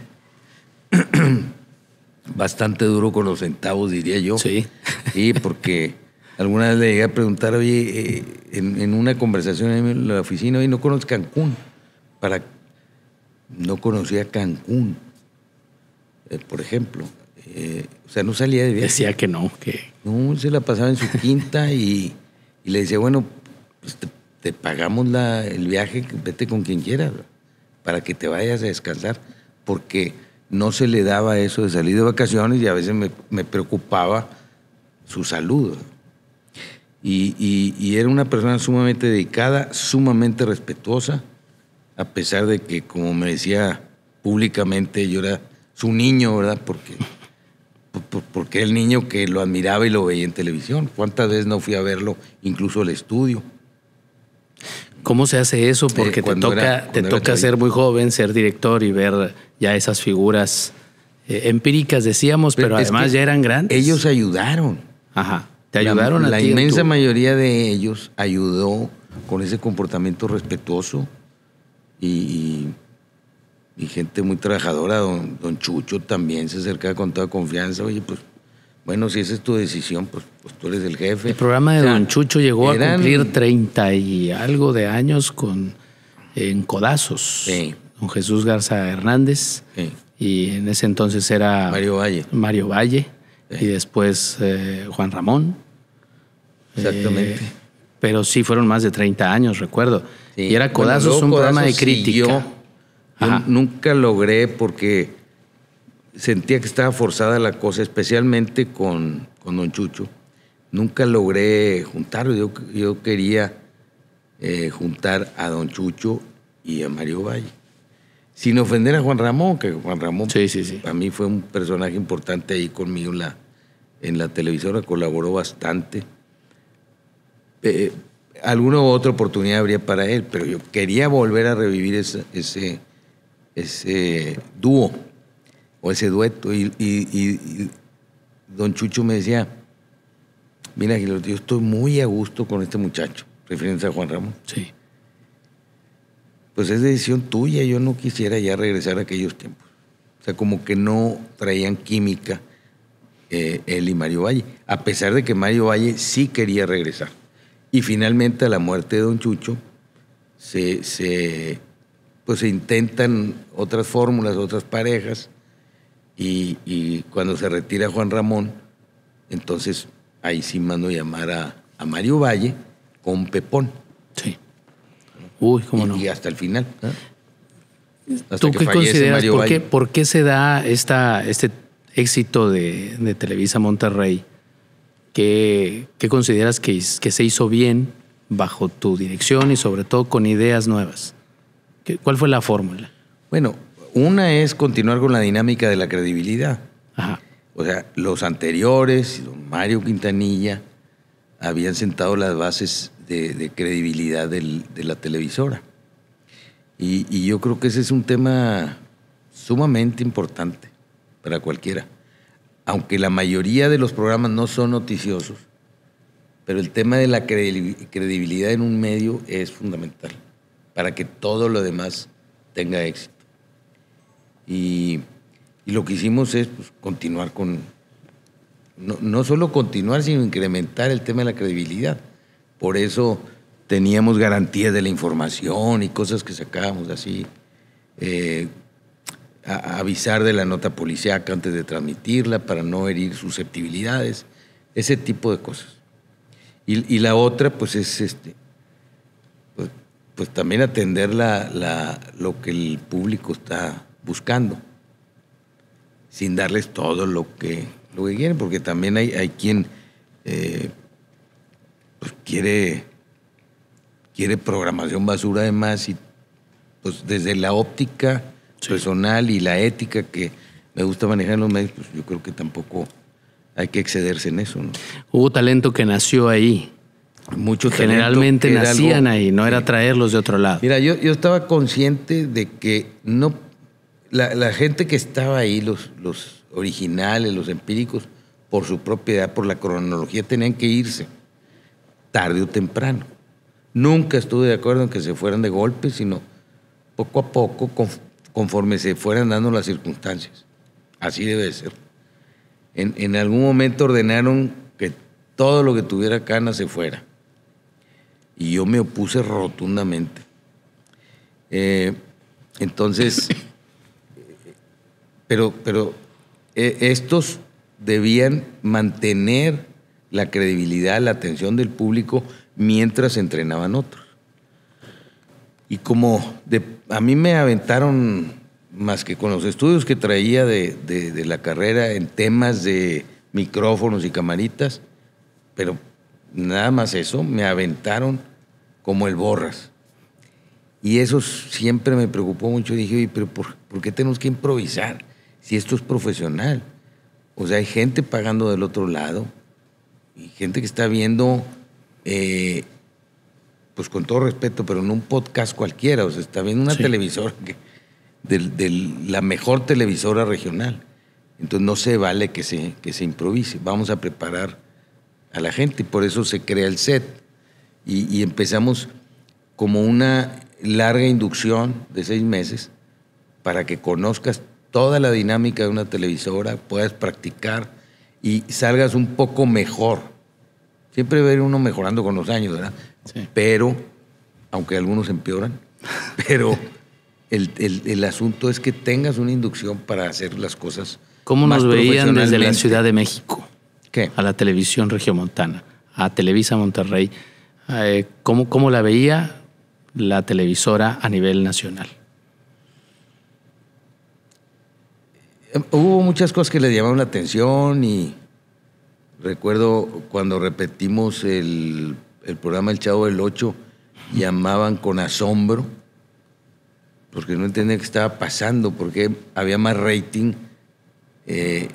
Bastante duro con los centavos, diría yo. Sí. Sí, porque alguna vez le llegué a preguntar, oye, eh, en, una conversación en la oficina, oye, no conoces Cancún. Para, no conocía Cancún, eh, por ejemplo. Eh, o sea, no salía de viaje. Decía que no, que. No, se la pasaba en su quinta y, le decía, bueno, pues, te, pagamos la, el viaje, vete con quien quieras, para que te vayas a descansar. Porque no se le daba eso de salir de vacaciones y a veces me, me preocupaba su salud. Y, y, era una persona sumamente dedicada, sumamente respetuosa, a pesar de que, como me decía públicamente, yo era su niño, ¿verdad? Porque, porque era el niño que lo admiraba y lo veía en televisión. ¿Cuántas veces no fui a verlo, incluso al estudio? ¿Cómo se hace eso? Porque te toca, ser muy joven, ser director y ver ya esas figuras eh, empíricas, decíamos, pero además ya eran grandes. Ellos ayudaron. Ajá. Te ayudaron la, a la inmensa mayoría de ellos ayudó con ese comportamiento respetuoso y, gente muy trabajadora. Don, Chucho también se acercaba con toda confianza. Oye, pues, bueno, si esa es tu decisión, pues, pues tú eres el jefe. El programa de Don Chucho llegó a cumplir 30 y algo de años con en codazos. Sí. Don Jesús Garza Hernández. Sí. Y en ese entonces era. Mario Valle. Mario Valle y después eh, Juan Ramón. Exactamente. Eh, pero sí fueron más de 30 años, recuerdo. Y era Codazos un programa de crítica. Yo nunca logré porque sentía que estaba forzada la cosa, especialmente con, Don Chucho. Nunca logré juntarlo. Yo, quería eh, juntar a Don Chucho y a Mario Valle. Sin ofender a Juan Ramón, que Juan Ramón sí, a mí fue un personaje importante ahí conmigo la, en la televisora colaboró bastante. Eh, alguna u otra oportunidad habría para él, pero yo quería volver a revivir ese, ese, dúo o ese dueto. Y, don Chucho me decía, mira, yo estoy muy a gusto con este muchacho, refiriéndose a Juan Ramón. Sí. Pues es decisión tuya, yo no quisiera ya regresar a aquellos tiempos. O sea, como que no traían química eh, él y Mario Valle, a pesar de que Mario Valle sí quería regresar. Y finalmente a la muerte de Don Chucho se, pues se intentan otras fórmulas, otras parejas, y, cuando se retira Juan Ramón, entonces ahí sí mando llamar a, Mario Valle con Pepón. Sí. Uy, cómo no. Y hasta el final. ¿Eh? ¿Tú qué consideras? Por qué, ¿por, qué, se da esta, este éxito de, Televisa Monterrey, ¿qué, consideras que, que, se hizo bien bajo tu dirección y sobre todo con ideas nuevas? ¿Cuál fue la fórmula? Bueno, una es continuar con la dinámica de la credibilidad. Ajá. O sea, los anteriores, Mario Quintanilla, habían sentado las bases de, credibilidad de la televisora. Y, y, yo creo que ese es un tema sumamente importante para cualquiera. Aunque la mayoría de los programas no son noticiosos, pero el tema de la credibilidad en un medio es fundamental para que todo lo demás tenga éxito. Y, lo que hicimos es pues, continuar con, no, solo continuar, sino incrementar el tema de la credibilidad. Por eso teníamos garantías de la información y cosas que sacábamos así. Eh, avisar de la nota policíaca antes de transmitirla para no herir susceptibilidades, ese tipo de cosas. Y, la otra, pues es este, pues, pues también atender lo que el público está buscando, sin darles todo lo que, lo que quieren, porque también hay, quien eh, pues quiere, quiere programación basura además y pues desde la óptica personal y la ética que me gusta manejar en los medios, pues yo creo que tampoco hay que excederse en eso. Hubo talento que nació ahí. Mucho Generalmente nacían ahí, no era traerlos de otro lado. Mira, yo, yo estaba consciente de que no la, gente que estaba ahí, los, los originales, los empíricos, por su propiedad, por la cronología, tenían que irse tarde o temprano. Nunca estuve de acuerdo en que se fueran de golpe, sino poco a poco, con, conforme se fueran dando las circunstancias. Así debe ser. En, algún momento ordenaron que todo lo que tuviera cana se fuera. Y yo me opuse rotundamente. Eh, entonces, pero, pero e, estos debían mantener la credibilidad, la atención del público mientras entrenaban otros. Y como a mí me aventaron, más que con los estudios que traía de, la carrera en temas de micrófonos y camaritas, pero nada más eso, me aventaron como el borras. Y eso siempre me preocupó mucho. Dije, oye, pero por, qué tenemos que improvisar si esto es profesional? O sea, hay gente pagando del otro lado y gente que está viendo eh, pues con todo respeto, pero en un podcast cualquiera, o sea, está viendo una televisora de, la mejor televisora regional. Entonces no se vale que se, que se improvise, vamos a preparar a la gente, y por eso se crea el set. Y, empezamos como una larga inducción de seis meses para que conozcas toda la dinámica de una televisora, puedas practicar y salgas un poco mejor. Siempre ver uno mejorando con los años, ¿verdad? Pero, aunque algunos empeoran, pero el, asunto es que tengas una inducción para hacer las cosas. ¿Cómo nos veían desde la Ciudad de México? ¿Qué? A la televisión regiomontana, a Televisa Monterrey. Eh, ¿cómo, ¿Cómo la veía la televisora a nivel nacional? Eh, hubo muchas cosas que le llamaron la atención y recuerdo cuando repetimos el el programa El Chavo del 8 llamaban con asombro, porque no entendían qué estaba pasando, porque había más rating eh,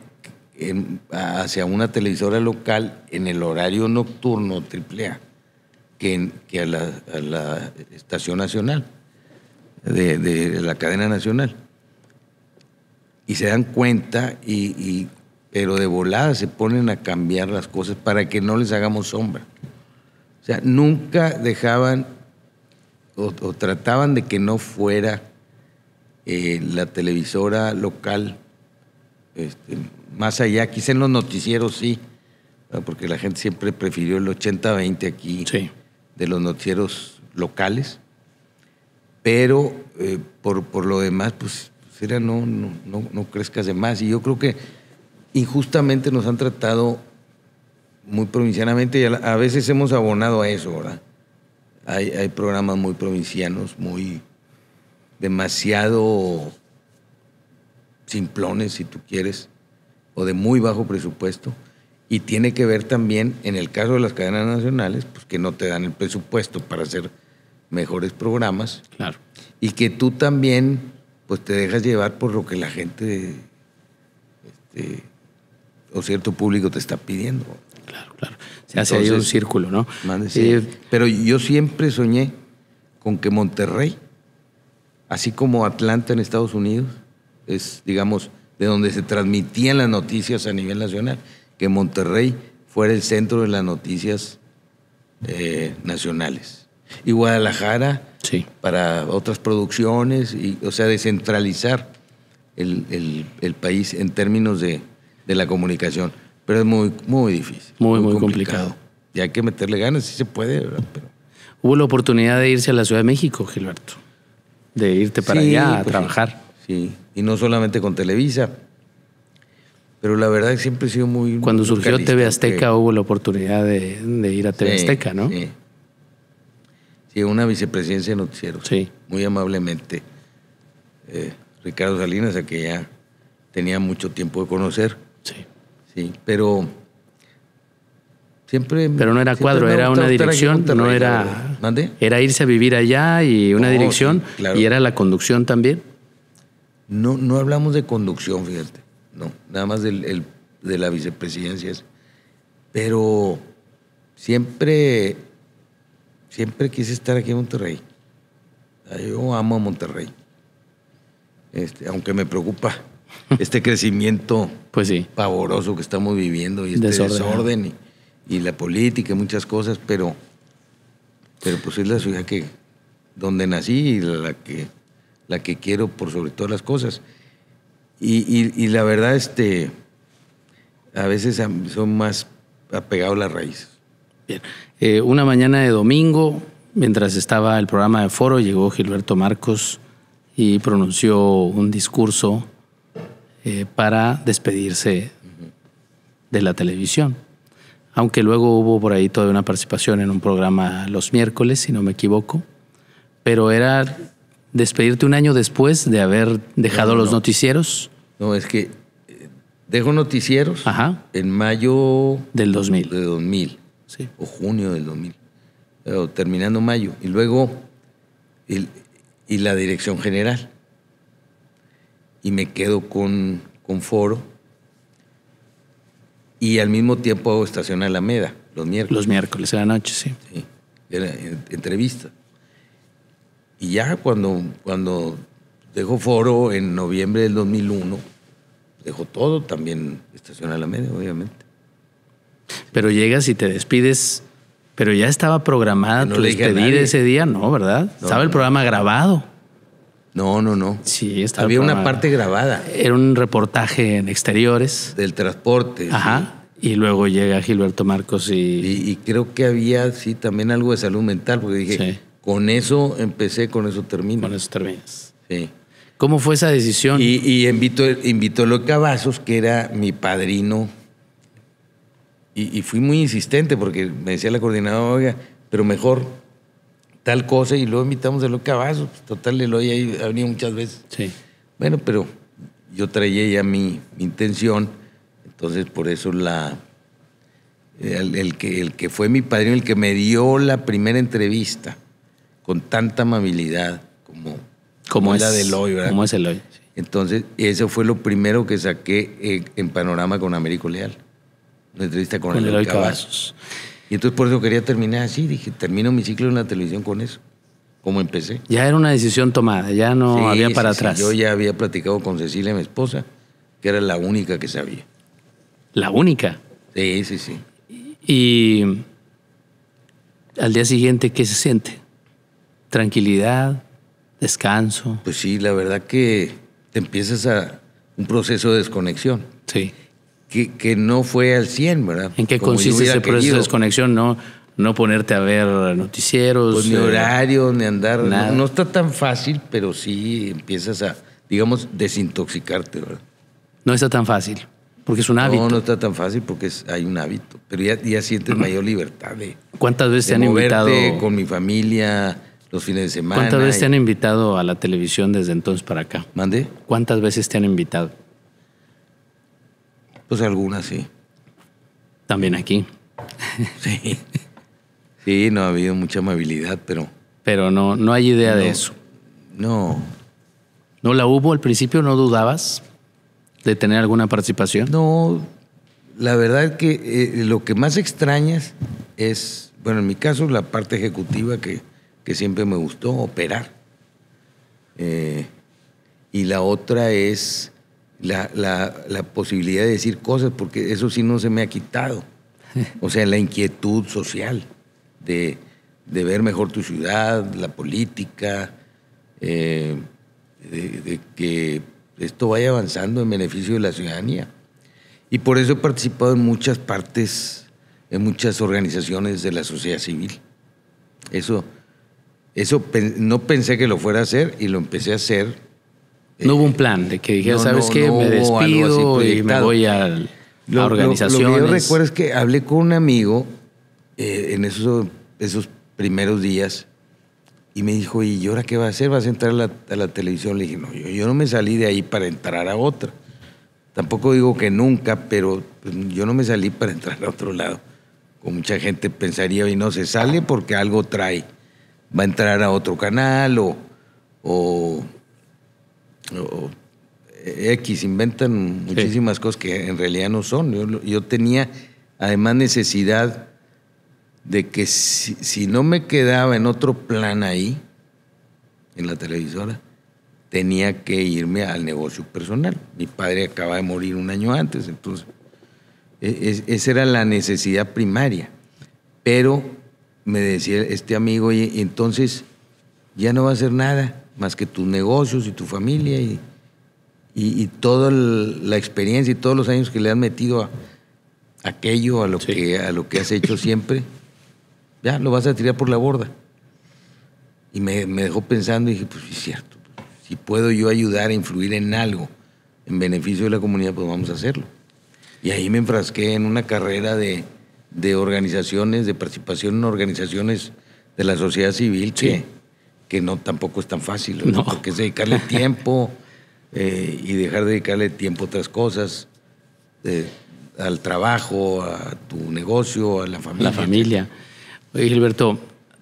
hacia una televisora local en el horario nocturno AAA que, que a, la, estación nacional, de, la cadena nacional. Y se dan cuenta, pero de volada se ponen a cambiar las cosas para que no les hagamos sombra. O sea, nunca dejaban o, trataban de que no fuera eh, la televisora local, este, más allá, quizá en los noticieros sí, porque la gente siempre prefirió el 80-20 aquí de los noticieros locales, pero eh, por, por, lo demás, pues, pues era no, no, no, no crezcas de más. Y yo creo que injustamente nos han tratado muy provincianamente a veces hemos abonado a eso, ¿verdad? Hay, programas muy provincianos, muy demasiado simplones, si tú quieres, o de muy bajo presupuesto. Y tiene que ver también, en el caso de las cadenas nacionales, pues que no te dan el presupuesto para hacer mejores programas. Claro. Y que tú también, pues te dejas llevar por lo que la gente, este, o cierto público te está pidiendo claro, claro. Se hace ahí un círculo, ¿no? Eh, pero yo siempre soñé con que Monterrey, así como Atlanta en Estados Unidos, es, digamos, de donde se transmitían las noticias a nivel nacional, que Monterrey fuera el centro de las noticias eh, nacionales. Y Guadalajara sí. para otras producciones, y, o sea, descentralizar el, el, país en términos de la comunicación pero es muy, muy difícil. Muy, muy, complicado. Y hay que meterle ganas, si se puede, Hubo la oportunidad de irse a la Ciudad de México, Gilberto, de irte para allá a pues trabajar. Sí. y no solamente con Televisa, pero la verdad que siempre he sido muy... Cuando surgió TV Azteca hubo la oportunidad de, ir a TV Azteca, ¿no? Sí. Sí, una vicepresidencia de noticiero. Sí. Muy amablemente. Eh, Ricardo Salinas, a que ya tenía mucho tiempo de conocer Sí, pero siempre... Pero no era cuadro, era una dirección, no era... ¿Mande? Era irse a vivir allá y una dirección, y era la conducción también. No, no hablamos de conducción, fíjate, no, nada más de la vicepresidencia. Pero siempre, siempre quise estar aquí en Monterrey. Ah, yo amo a Monterrey, este, aunque me preocupa este crecimiento pues sí. pavoroso que estamos viviendo y este desorden, y, la política muchas cosas, pero, pero pues es la ciudad que donde nací y la que, la que quiero por sobre todas las cosas. Y, la verdad, este, a veces son más apegados a las raíces. Eh, una mañana de domingo, mientras estaba el programa de foro, llegó Gilberto Marcos y pronunció un discurso eh, para despedirse de la televisión. Aunque luego hubo por ahí toda una participación en un programa los miércoles, si no me equivoco, pero era despedirte un año después de haber dejado los noticieros. No, es que eh, dejo noticieros en mayo del 2000. De 2000 O junio del 2000. terminando mayo. Y luego y la dirección general y me quedo con, con Foro. Y al mismo tiempo a la MEDA. los miércoles. Los miércoles de la noche, sí. entrevista. Y ya cuando, cuando dejo Foro en noviembre del 2001, dejo todo también Estación MEDA, obviamente. Pero llegas y te despides, pero ya estaba programada tu despedida ese día, ¿no? ¿Verdad? estaba el programa grabado. No, no, no. Sí, estaba Había una parte grabada. Era un reportaje en exteriores. Del transporte. Ajá. Y luego llega Gilberto Marcos y... y... creo que había, sí, también algo de salud mental, porque dije, con eso empecé, con eso termino. Con eso terminas. Sí. ¿Cómo fue esa decisión? Y, invitó, invitó a López Cavazos, que era mi padrino, y, y, fui muy insistente porque me decía la coordinadora, oiga, pero mejor tal cosa y luego invitamos a los pues, Cavazos total, el hoy ahí ha venido muchas veces. Bueno, pero yo traía ya mi, intención, entonces por eso la. El, que, el que fue mi padrino, el que me dio la primera entrevista con tanta amabilidad como, como es la del hoy, ¿verdad? Como es el hoy. Entonces, eso fue lo primero que saqué eh, en, Panorama con Américo Leal. Una entrevista con, Eloy Cavazos. Y entonces por eso quería terminar así. Dije, termino mi ciclo en la televisión con eso, como empecé. Ya era una decisión tomada, ya no había para atrás. Yo ya había platicado con Cecilia, mi esposa, que era la única que sabía. ¿La única? Sí, sí, sí. Y al día siguiente, ¿qué se siente? ¿Tranquilidad? ¿Descanso? Pues sí, la verdad que te empiezas a un proceso de desconexión. Sí que, no fue al 100, ¿verdad? ¿En qué consiste ese proceso de desconexión? No, no ponerte a ver noticieros. Pues, ni eh, horario, ni andar. No, está tan fácil, pero sí empiezas a, digamos, desintoxicarte, ¿verdad? No está tan fácil, porque es un hábito. No, no está tan fácil porque hay un hábito. Pero ya, ya sientes mayor libertad ¿Cuántas veces te han invitado? Con mi familia, los fines de semana. ¿Cuántas veces te han invitado a la televisión desde entonces para acá? ¿Mande? ¿Cuántas veces te han invitado? Pues algunas sí. También aquí. Sí. Sí, no ha habido mucha amabilidad, pero. Pero no, no hay idea de eso. No. ¿No la hubo al principio? ¿No dudabas de tener alguna participación? No. La verdad que eh, lo que más extrañas es, bueno, en mi caso, la parte ejecutiva que, que siempre me gustó, operar. Eh, y la otra es la, posibilidad de decir cosas, porque eso sí no se me ha quitado. O sea, la inquietud social de, ver mejor tu ciudad, la política, eh, de, que esto vaya avanzando en beneficio de la ciudadanía. Y por eso he participado en muchas partes, en muchas organizaciones de la sociedad civil. Eso, eso no pensé que lo fuera a hacer y lo empecé a hacer no hubo un eh, plan de que dijera, ¿sabes qué? me despido y me voy a la organización. Lo, que yo recuerdo es que hablé con un amigo eh, en esos, esos primeros días y me dijo, ¿y ahora qué va a hacer? ¿Vas a entrar a la, televisión? Le dije, no, yo, no me salí de ahí para entrar a otra. Tampoco digo que nunca, pero pues, yo no me salí para entrar a otro lado. Como mucha gente pensaría, y no, se sale porque algo trae. Va a entrar a otro canal o X, inventan muchísimas cosas que en realidad no son. Yo, tenía además necesidad de que si, no me quedaba en otro plan ahí, en la televisora, tenía que irme al negocio personal. Mi padre acaba de morir un año antes, entonces e, e, esa era la necesidad primaria. Pero me decía este amigo, y entonces ya no va a hacer nada más que tus negocios y tu familia y, toda la experiencia y todos los años que le has metido a, aquello, a lo, que, a lo que has hecho siempre, ya lo vas a tirar por la borda. Y me, dejó pensando y dije, pues es cierto, si puedo yo ayudar a influir en algo en beneficio de la comunidad, pues vamos a hacerlo. Y ahí me enfrasqué en una carrera de, organizaciones, de participación en organizaciones de la sociedad civil sí que no tampoco es tan fácil, porque es dedicarle tiempo eh, y dejar de dedicarle tiempo a otras cosas, eh, al trabajo, a tu negocio, a la familia. La familia. Oye, Gilberto,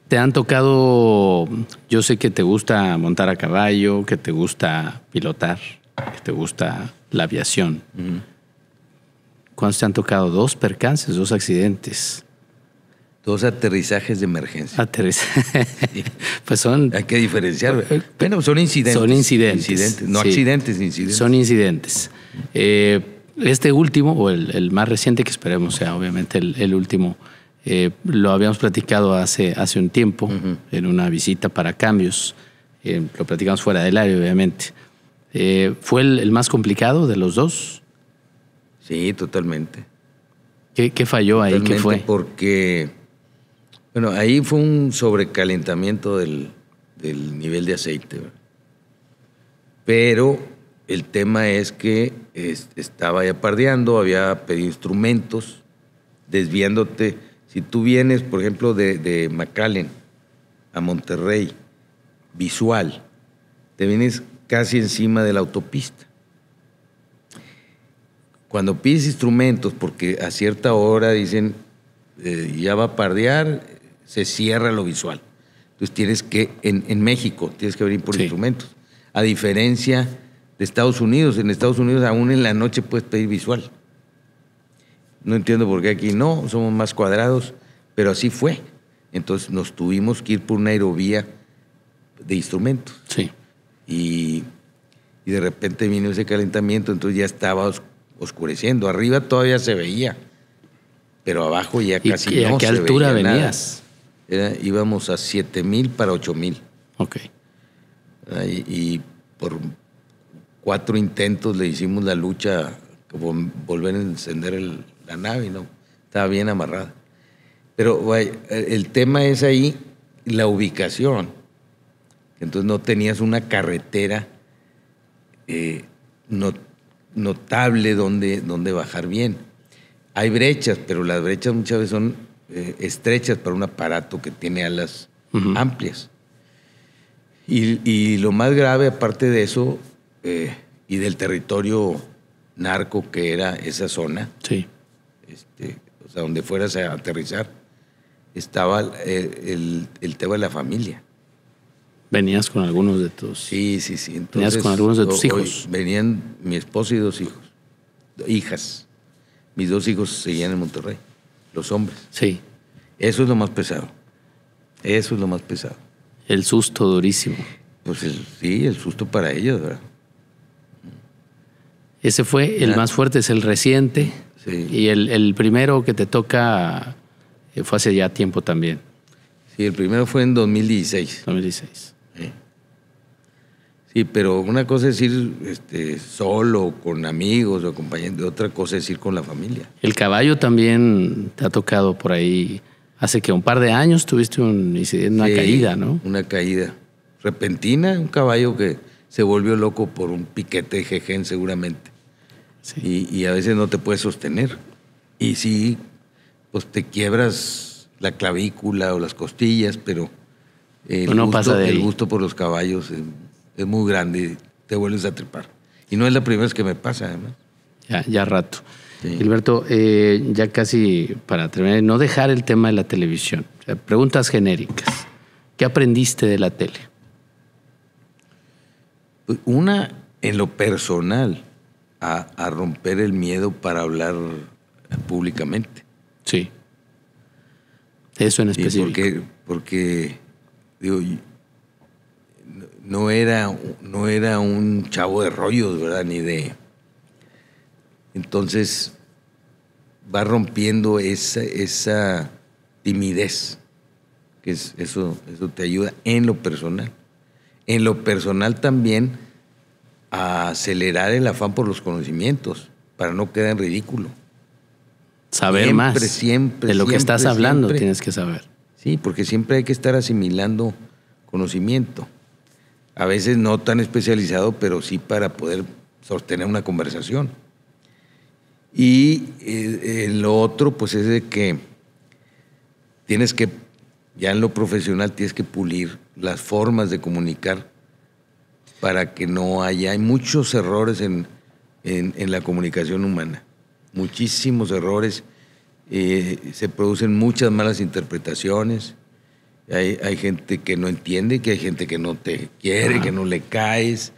te han tocado, yo sé que te gusta montar a caballo, que te gusta pilotar, que te gusta la aviación. ¿Cuántos te han tocado? Dos percances, dos accidentes. Dos aterrizajes de emergencia. Aterrizajes. pues son. Hay que diferenciar. Bueno, son incidentes. Son incidentes. No accidentes, incidentes. Son incidentes. Eh, este último, o el, más reciente, que esperemos sea obviamente el, último, eh, lo habíamos platicado hace, hace un tiempo en una visita para cambios. Eh, lo platicamos fuera del área, obviamente. ¿Fue el, más complicado de los dos? Sí, totalmente. ¿Qué, falló ahí? ¿Qué fue? Porque bueno, ahí fue un sobrecalentamiento del, nivel de aceite. Pero el tema es que estaba ya pardeando, había pedido instrumentos, desviándote. Si tú vienes, por ejemplo, de, de McAllen a Monterrey, visual, te vienes casi encima de la autopista. Cuando pides instrumentos, porque a cierta hora dicen, eh, ya va a pardear, se cierra lo visual. Entonces tienes que, en, en México, tienes que abrir por instrumentos. A diferencia de Estados Unidos, en Estados Unidos aún en la noche puedes pedir visual. No entiendo por qué aquí no, somos más cuadrados, pero así fue. Entonces nos tuvimos que ir por una aerovía de instrumentos. Sí. Y, de repente vino ese calentamiento, entonces ya estaba oscureciendo. Arriba todavía se veía, pero abajo ya casi ¿Y ¿A qué altura venías? íbamos a 7 mil para 8 mil. Ok. Y, por cuatro intentos le hicimos la lucha, como volver a encender la nave, ¿no? Estaba bien amarrada. Pero el tema es ahí la ubicación. Entonces no tenías una carretera eh, notable donde, donde bajar bien. Hay brechas, pero las brechas muchas veces son eh, estrechas para un aparato que tiene alas amplias. Y, lo más grave, aparte de eso, eh, y del territorio narco que era esa zona, este, sea, donde fueras a aterrizar, estaba eh, el, tema de la familia. Venías con algunos de tus. Sí, sí, sí. venías con algunos de tus hijos. Venían mi esposa y dos hijos. Hijas. Mis dos hijos seguían en Monterrey los hombres. Sí. Eso es lo más pesado. Eso es lo más pesado. El susto durísimo. Pues sí, el susto para ellos, ¿verdad? Ese fue el más fuerte, es el reciente. Sí. Y el, primero que te toca eh, fue hace ya tiempo también. Sí, el primero fue en 2016. 2016. sí Sí, pero una cosa es ir este, solo, con amigos o acompañantes, otra cosa es ir con la familia. El caballo también te ha tocado por ahí. Hace que un par de años tuviste un una caída, ¿no? Una caída repentina, un caballo que se volvió loco por un piquete de jejen seguramente. Y, a veces no te puedes sostener. Y sí, pues te quiebras la clavícula o las costillas, pero el, pasa el gusto por los caballos es muy grande y te vuelves a tripar. Y no es la primera vez que me pasa, además. Ya, ya rato. Gilberto, eh, ya casi para terminar, no dejar el tema de la televisión. preguntas genéricas. ¿Qué aprendiste de la tele? Pues una, en lo personal, a, romper el miedo para hablar públicamente. Sí. Eso en específico. porque, porque digo, no era, no era un chavo de rollos, ¿verdad? Ni de. Entonces va rompiendo esa, esa timidez, que es, eso, eso te ayuda en lo personal. En lo personal también a acelerar el afán por los conocimientos, para no quedar en ridículo. Saber siempre, más. Siempre, De lo que estás hablando tienes que saber. Sí, porque siempre hay que estar asimilando conocimiento a veces no tan especializado, pero sí para poder sostener una conversación. Y eh, eh, lo otro, pues es de que tienes que, ya en lo profesional, tienes que pulir las formas de comunicar para que no haya. Hay muchos errores en, en, la comunicación humana, muchísimos errores. Eh, se producen muchas malas interpretaciones hay, gente que no entiende, que hay gente que no te quiere, que no le caes.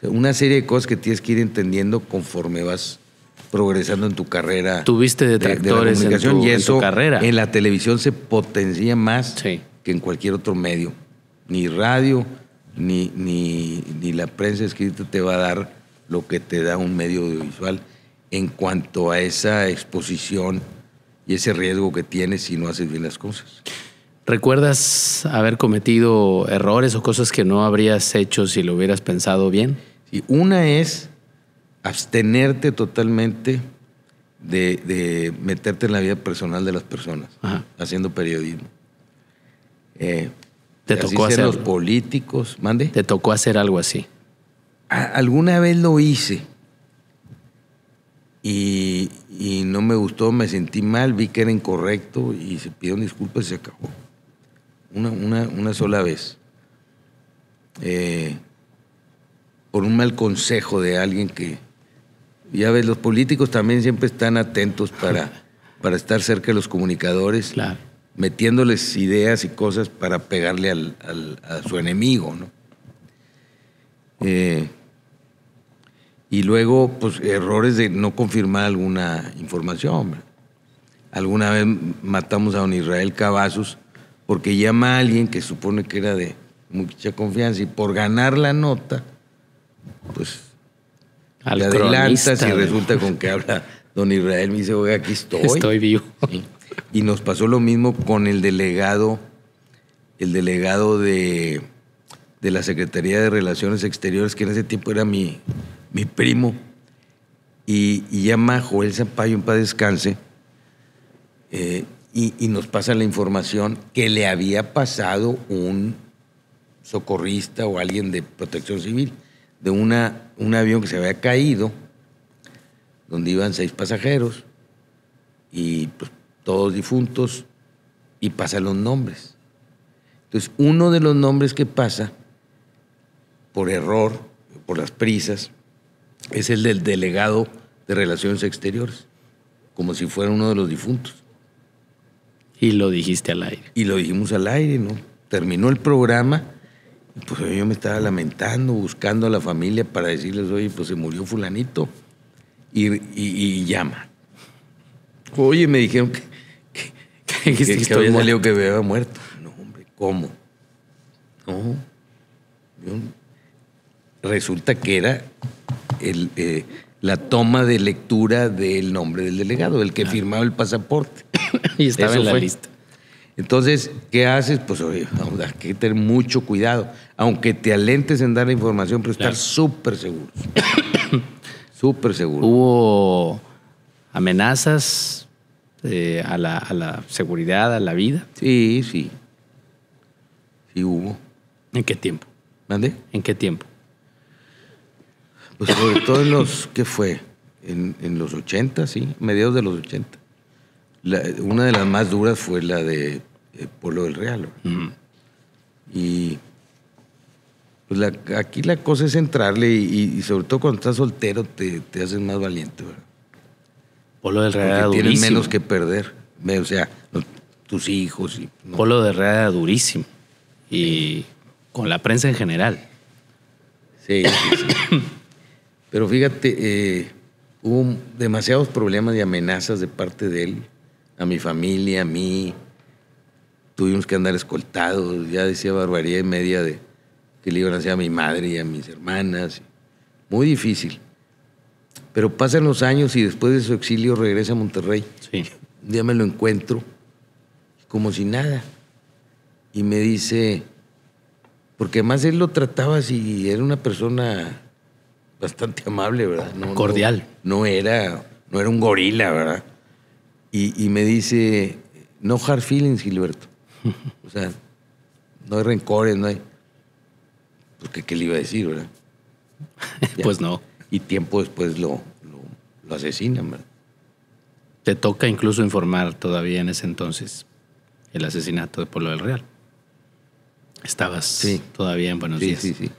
una serie de cosas que tienes que ir entendiendo conforme vas progresando en tu carrera. Tuviste detractores de, la en tu, y eso en, carrera. en la televisión se potencia más que en cualquier otro medio. Ni radio, ni, ni, ni la prensa escrita te va a dar lo que te da un medio audiovisual en cuanto a esa exposición y ese riesgo que tienes si no haces bien las cosas. ¿Recuerdas haber cometido errores o cosas que no habrías hecho si lo hubieras pensado bien? Sí, una es abstenerte totalmente de, meterte en la vida personal de las personas, haciendo periodismo. Eh, ¿Te tocó hacer los políticos? ¿Mande? ¿Te tocó hacer algo así? alguna vez lo hice y, no me gustó, me sentí mal, vi que era incorrecto y se pidieron disculpas y se acabó una, sola vez, eh, por un mal consejo de alguien que, ya ves, los políticos también siempre están atentos para, para estar cerca de los comunicadores, claro. metiéndoles ideas y cosas para pegarle al, a su enemigo, ¿no? Eh, y luego, pues, errores de no confirmar alguna información. Alguna vez matamos a don Israel Cavazos porque llama a alguien que supone que era de mucha confianza y por ganar la nota, pues Al te adelantas y resulta con que habla don Israel, me dice, oye aquí estoy. Estoy vivo. Y nos pasó lo mismo con el delegado, el delegado de, de, la Secretaría de Relaciones Exteriores, que en ese tiempo era mi, mi primo, y, llama a Joel Zapayo en paz descanse, eh, y, nos pasa la información que le había pasado un socorrista o alguien de protección civil de un avión que se había caído, donde iban seis pasajeros y pues, todos difuntos, y pasan los nombres. Entonces, uno de los nombres que pasa, por error, por las prisas, es el del delegado de Relaciones Exteriores, como si fuera uno de los difuntos. Y lo dijiste al aire. Y lo dijimos al aire, ¿no? Terminó el programa, pues yo me estaba lamentando, buscando a la familia para decirles, oye, pues se murió fulanito. Y, llama. Oye, me dijeron que, que, que, que, que había que muerto. No, hombre, ¿cómo? No. resulta que era el, eh, la toma de lectura del nombre del delegado, el que firmaba el pasaporte. y estaba en la lista. Entonces, ¿qué haces? Pues hay que tener mucho cuidado. Aunque te alentes en dar la información, pero estar súper seguro. súper seguro. Hubo amenazas eh, a, la, a la seguridad, a la vida. Sí, sí. Sí hubo. ¿En qué tiempo? ¿Mande? ¿En qué tiempo? Pues sobre todo en los, ¿qué fue? En, los 80, sí, mediados de los 80. una de las más duras fue la de eh, Polo del Real. Y pues aquí la cosa es entrarle y, sobre todo cuando estás soltero te, te haces más valiente. Polo del Real durísimo durísimo. Tienes menos que perder. O sea, tus hijos. Polo del Real durísimo. Y con la prensa en general. sí, sí. Pero fíjate, eh, hubo demasiados problemas y amenazas de parte de él, a mi familia, a mí. Tuvimos que andar escoltados, ya decía barbaridad y media de que le iban a hacer a mi madre y a mis hermanas. Muy difícil. Pero pasan los años y después de su exilio regresa a Monterrey. Un día me lo encuentro, como si nada. Y me dice, porque más él lo trataba si era una persona bastante amable, ¿verdad? Cordial. No, era, no era un gorila, ¿verdad? Y, me dice, no hard feelings, Gilberto. o sea, no hay rencores, no hay... Porque, pues, ¿qué le iba a decir, verdad? pues no. Y tiempo después lo, lo, asesinan, ¿verdad? Te toca incluso informar todavía en ese entonces el asesinato de Polo del Real. Estabas sí. todavía en Buenos Días. Sí, sí, sí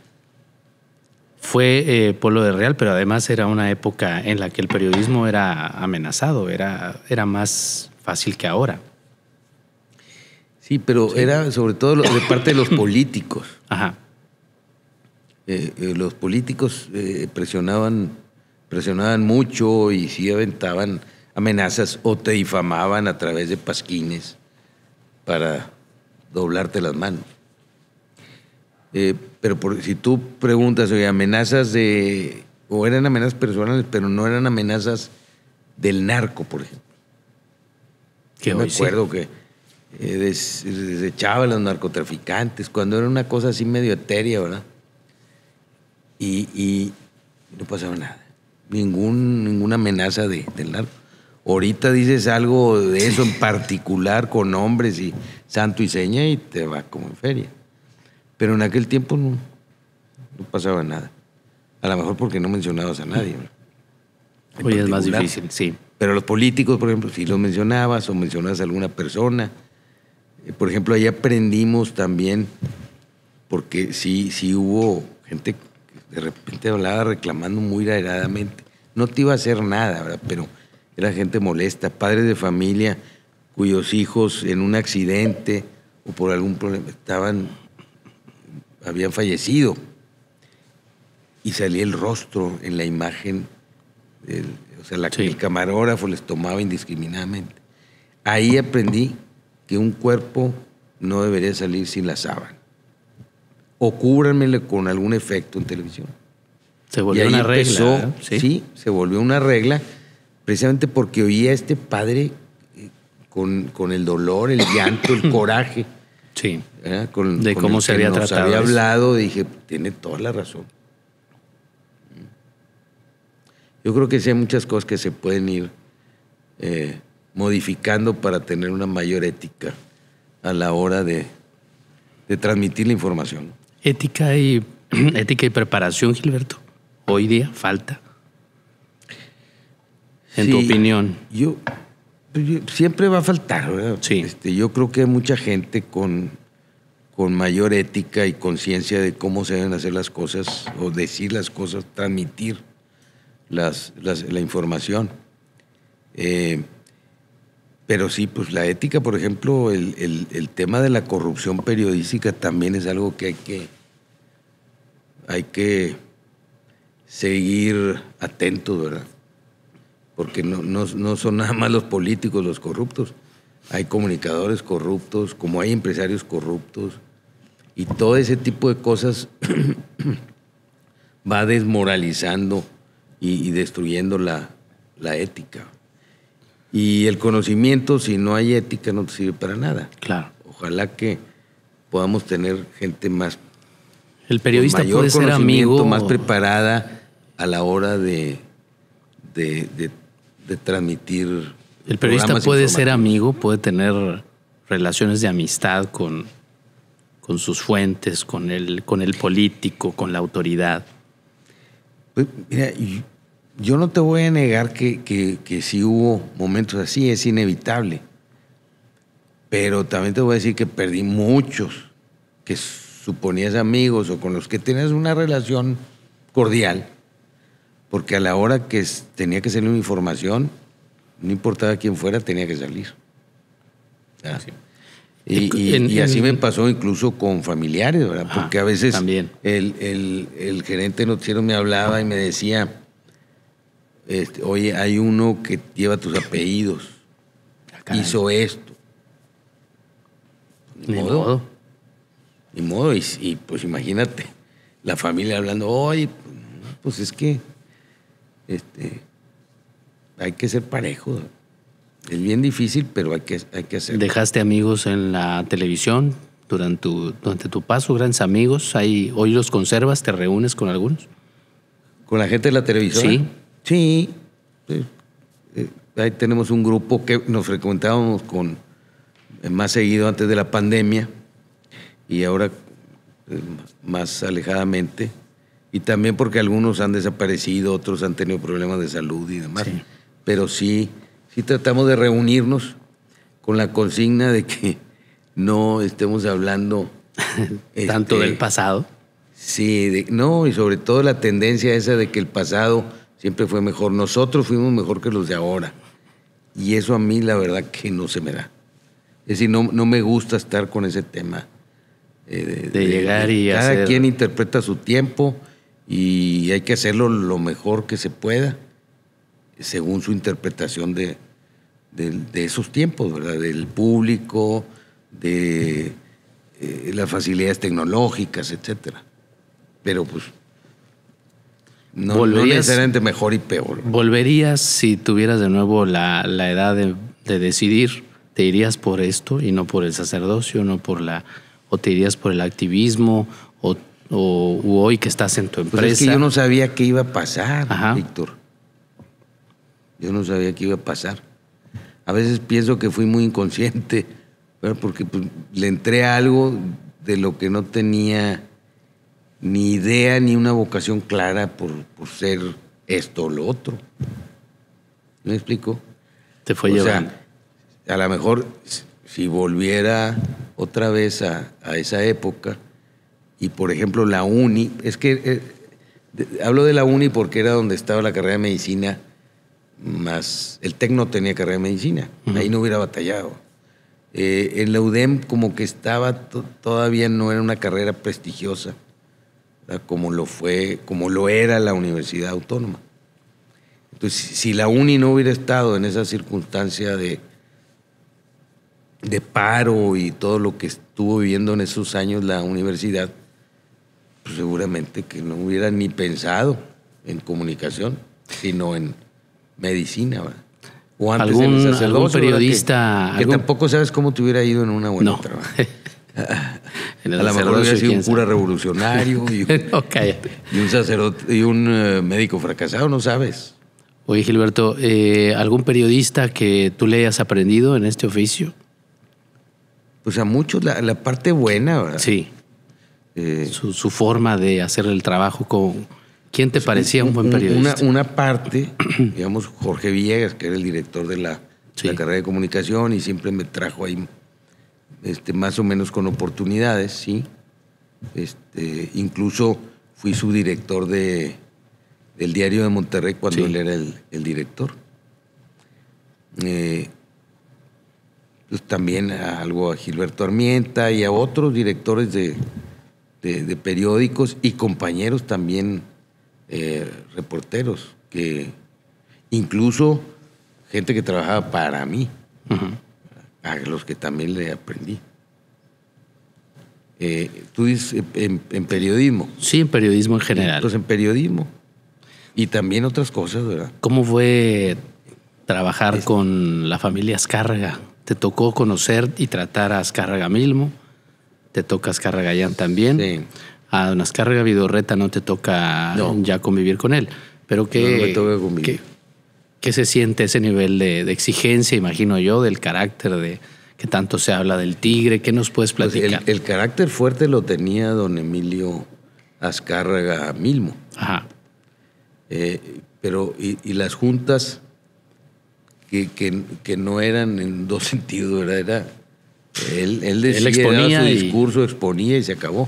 fue eh, pueblo de Real, pero además era una época en la que el periodismo era amenazado, era, era más fácil que ahora. Sí, pero era sobre todo de parte de los políticos. Ajá. Eh, eh, los políticos eh, presionaban, presionaban mucho y sí aventaban amenazas o te difamaban a través de pasquines para doblarte las manos. Eh, pero si tú preguntas, oye, amenazas de. o eran amenazas personales, pero no eran amenazas del narco, por ejemplo. Que me acuerdo que eh, desechaba a los narcotraficantes, cuando era una cosa así medio etérea, ¿verdad? Y, no pasaba nada. Ningún, ninguna amenaza de, del narco. Ahorita dices algo de eso en particular con hombres y santo y seña y te va como en feria. Pero en aquel tiempo no, pasaba nada. A lo mejor porque no mencionabas a nadie. Hoy es más difícil, sí. Pero los políticos, por ejemplo, si los mencionabas o mencionabas a alguna persona. Eh, por ejemplo, ahí aprendimos también, porque sí, sí hubo gente que de repente hablaba reclamando muy airadamente. No te iba a hacer nada, pero era gente molesta, padres de familia cuyos hijos en un accidente o por algún problema estaban habían fallecido. Y salía el rostro en la imagen, o sea, la, el camarógrafo les tomaba indiscriminadamente. Ahí aprendí que un cuerpo no debería salir sin la sábana. O cúbranmele con algún efecto en televisión. Se volvió una regla. ¿eh? ¿Sí? se volvió una regla, precisamente porque oía a este padre eh, con, con el dolor, el llanto, el coraje Sí. ¿Eh? de cómo se había tratado. había hablado, dije, tiene toda la razón. Yo creo que sí hay muchas cosas que se pueden ir eh, modificando para tener una mayor ética a la hora de, transmitir la información. Ética y, ética y preparación, Gilberto. Hoy día falta. En tu opinión. Yo, siempre va a faltar, este, yo creo que hay mucha gente con, con mayor ética y conciencia de cómo se deben hacer las cosas o decir las cosas, transmitir las, la información. Eh, pero sí, pues la ética, por ejemplo, el, el, tema de la corrupción periodística también es algo que hay que, hay que seguir atento, ¿verdad? porque no, son nada más los políticos los corruptos. Hay comunicadores corruptos, como hay empresarios corruptos, y todo ese tipo de cosas va desmoralizando y, destruyendo la, ética. Y el conocimiento, si no hay ética, no sirve para nada. Claro. Ojalá que podamos tener gente más. El periodista mayor puede ser amigo. Más preparada a la hora de de transmitir. El periodista puede ser amigo, puede tener relaciones de amistad con, con sus fuentes, con el, con el político, con la autoridad. Pues, mira, yo no te voy a negar que, que, sí hubo momentos así, es inevitable. Pero también te voy a decir que perdí muchos que suponías amigos o con los que tenías una relación cordial porque a la hora que tenía que salir una información, no importaba quién fuera, tenía que salir. Y, así me pasó incluso con familiares, ¿verdad? Ah, porque a veces El, el, el, gerente noticiero me hablaba y me decía, este, oye, hay uno que lleva tus apellidos, ah, hizo esto. Ni, modo. modo. y, pues imagínate, la familia hablando, oye, pues, pues es que este, hay que ser parejo. Es bien difícil, pero hay que, hay que hacerlo. ¿Dejaste amigos en la televisión durante tu, durante tu paso? ¿Grandes amigos? ¿Hay, ¿Hoy los conservas? ¿Te reúnes con algunos? ¿Con la gente de la televisión? Sí. Sí. Eh, ahí tenemos un grupo que nos frecuentábamos con eh, más seguido antes de la pandemia y ahora eh, más alejadamente. Y también porque algunos han desaparecido, otros han tenido problemas de salud y demás. Pero sí, sí tratamos de reunirnos con la consigna de que no estemos hablando tanto este, del pasado. Sí, no, y sobre todo la tendencia esa de que el pasado siempre fue mejor. Nosotros fuimos mejor que los de ahora. Y eso a mí la verdad que no se me da. Es decir, no, no me gusta estar con ese tema. Eh, de, llegar y y cada quien interpreta su tiempo y hay que hacerlo lo mejor que se pueda, según su interpretación de, esos tiempos, ¿verdad? Del público, de eh, las facilidades tecnológicas, etcétera. Pero pues no, a necesariamente mejor y peor. ¿Volverías si tuvieras de nuevo la, edad de, de, decidir? ¿Te irías por esto y no por el sacerdocio, no por la o te irías por el activismo o hoy que estás en tu empresa. Pues es que yo no sabía qué iba a pasar, Víctor. Yo no sabía qué iba a pasar. A veces pienso que fui muy inconsciente, porque pues, le entré a algo de lo que no tenía ni idea ni una vocación clara por, ser esto o lo otro. ¿Me explico? Te fue a lo mejor si volviera otra vez a esa época, y por ejemplo, la uni, es que eh, hablo de la uni porque era donde estaba la carrera de medicina, más el Tecno tenía carrera de medicina, ahí no hubiera batallado. Eh, en la UDEM como que estaba, todavía no era una carrera prestigiosa, como lo fue, como lo era la Universidad Autónoma. Entonces, si la uni no hubiera estado en esa circunstancia de, de paro y todo lo que estuvo viviendo en esos años la universidad, pues, seguramente que no hubiera ni pensado en comunicación, sino en medicina. O antes ¿Algún, en periodista. Que, tampoco sabes cómo te hubiera ido en una buena a lo mejor hubiera sido un cura revolucionario y un, sacerdote y un eh, médico fracasado, no sabes. Oye, Gilberto, eh, ¿algún periodista que tú le hayas aprendido en este oficio? Pues a muchos, la, la parte buena, ¿verdad? Sí. Eh, su, forma de hacer el trabajo con... ¿Quién te parecía un, buen periodista? Una, parte, digamos, Jorge Villegas, que era el director de la, carrera de comunicación y siempre me trajo ahí este, más o menos con oportunidades, ¿sí? Este, incluso fui subdirector de, del diario de Monterrey cuando él era el, director. Eh, pues, también algo a Gilberto Armienta y a otros directores de, de, periódicos y compañeros también eh, reporteros, que incluso gente que trabajaba para mí, a los que también le aprendí. Eh, tú dices eh, en, periodismo. Sí, en periodismo en general. Entonces, en periodismo. Y también otras cosas, ¿verdad? ¿Cómo fue trabajar con la familia Azcárraga? ¿Te tocó conocer y tratar a Azcárraga mismo? te toca Azcárraga también. Sí. A Don Azcárraga Vidorreta no te toca ya convivir con él. Pero que, no me convivir. ¿Qué se siente ese nivel de, exigencia, imagino yo, del carácter de que tanto se habla del tigre, ¿qué nos puedes pues platicar? el, carácter fuerte lo tenía don Emilio Azcárraga Milmo. Ajá. Eh, pero, y, las juntas que, que, no eran en dos sentidos, ¿verdad? era él, decía, exponía su discurso, exponía y se acabó.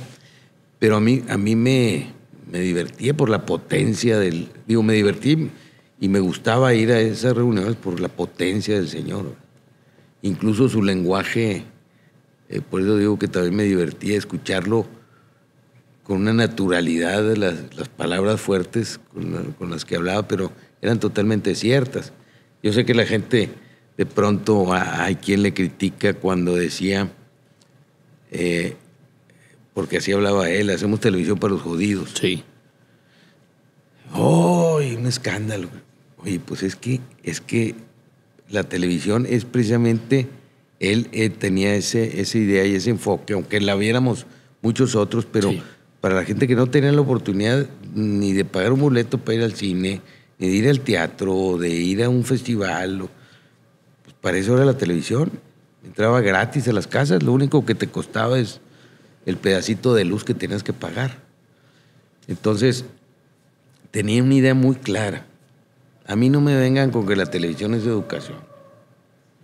Pero a mí, a mí me, me divertía por la potencia del... Digo, me divertí y me gustaba ir a esas reuniones por la potencia del Señor. Incluso su lenguaje, eh, por eso digo que también me divertía escucharlo con una naturalidad de las, palabras fuertes con, con, las que hablaba, pero eran totalmente ciertas. Yo sé que la gente de pronto hay quien le critica cuando decía, eh, porque así hablaba él, hacemos televisión para los jodidos. Sí. ¡Ay, un escándalo! Oye, pues es que, es que la televisión es precisamente, él, eh, tenía ese, esa idea y ese enfoque, aunque la viéramos muchos otros, pero para la gente que no tenía la oportunidad ni de pagar un boleto para ir al cine, ni de ir al teatro, o de ir a un festival, para eso era la televisión. Entraba gratis a las casas, lo único que te costaba es el pedacito de luz que tenías que pagar. Entonces, tenía una idea muy clara. A mí no me vengan con que la televisión es educación.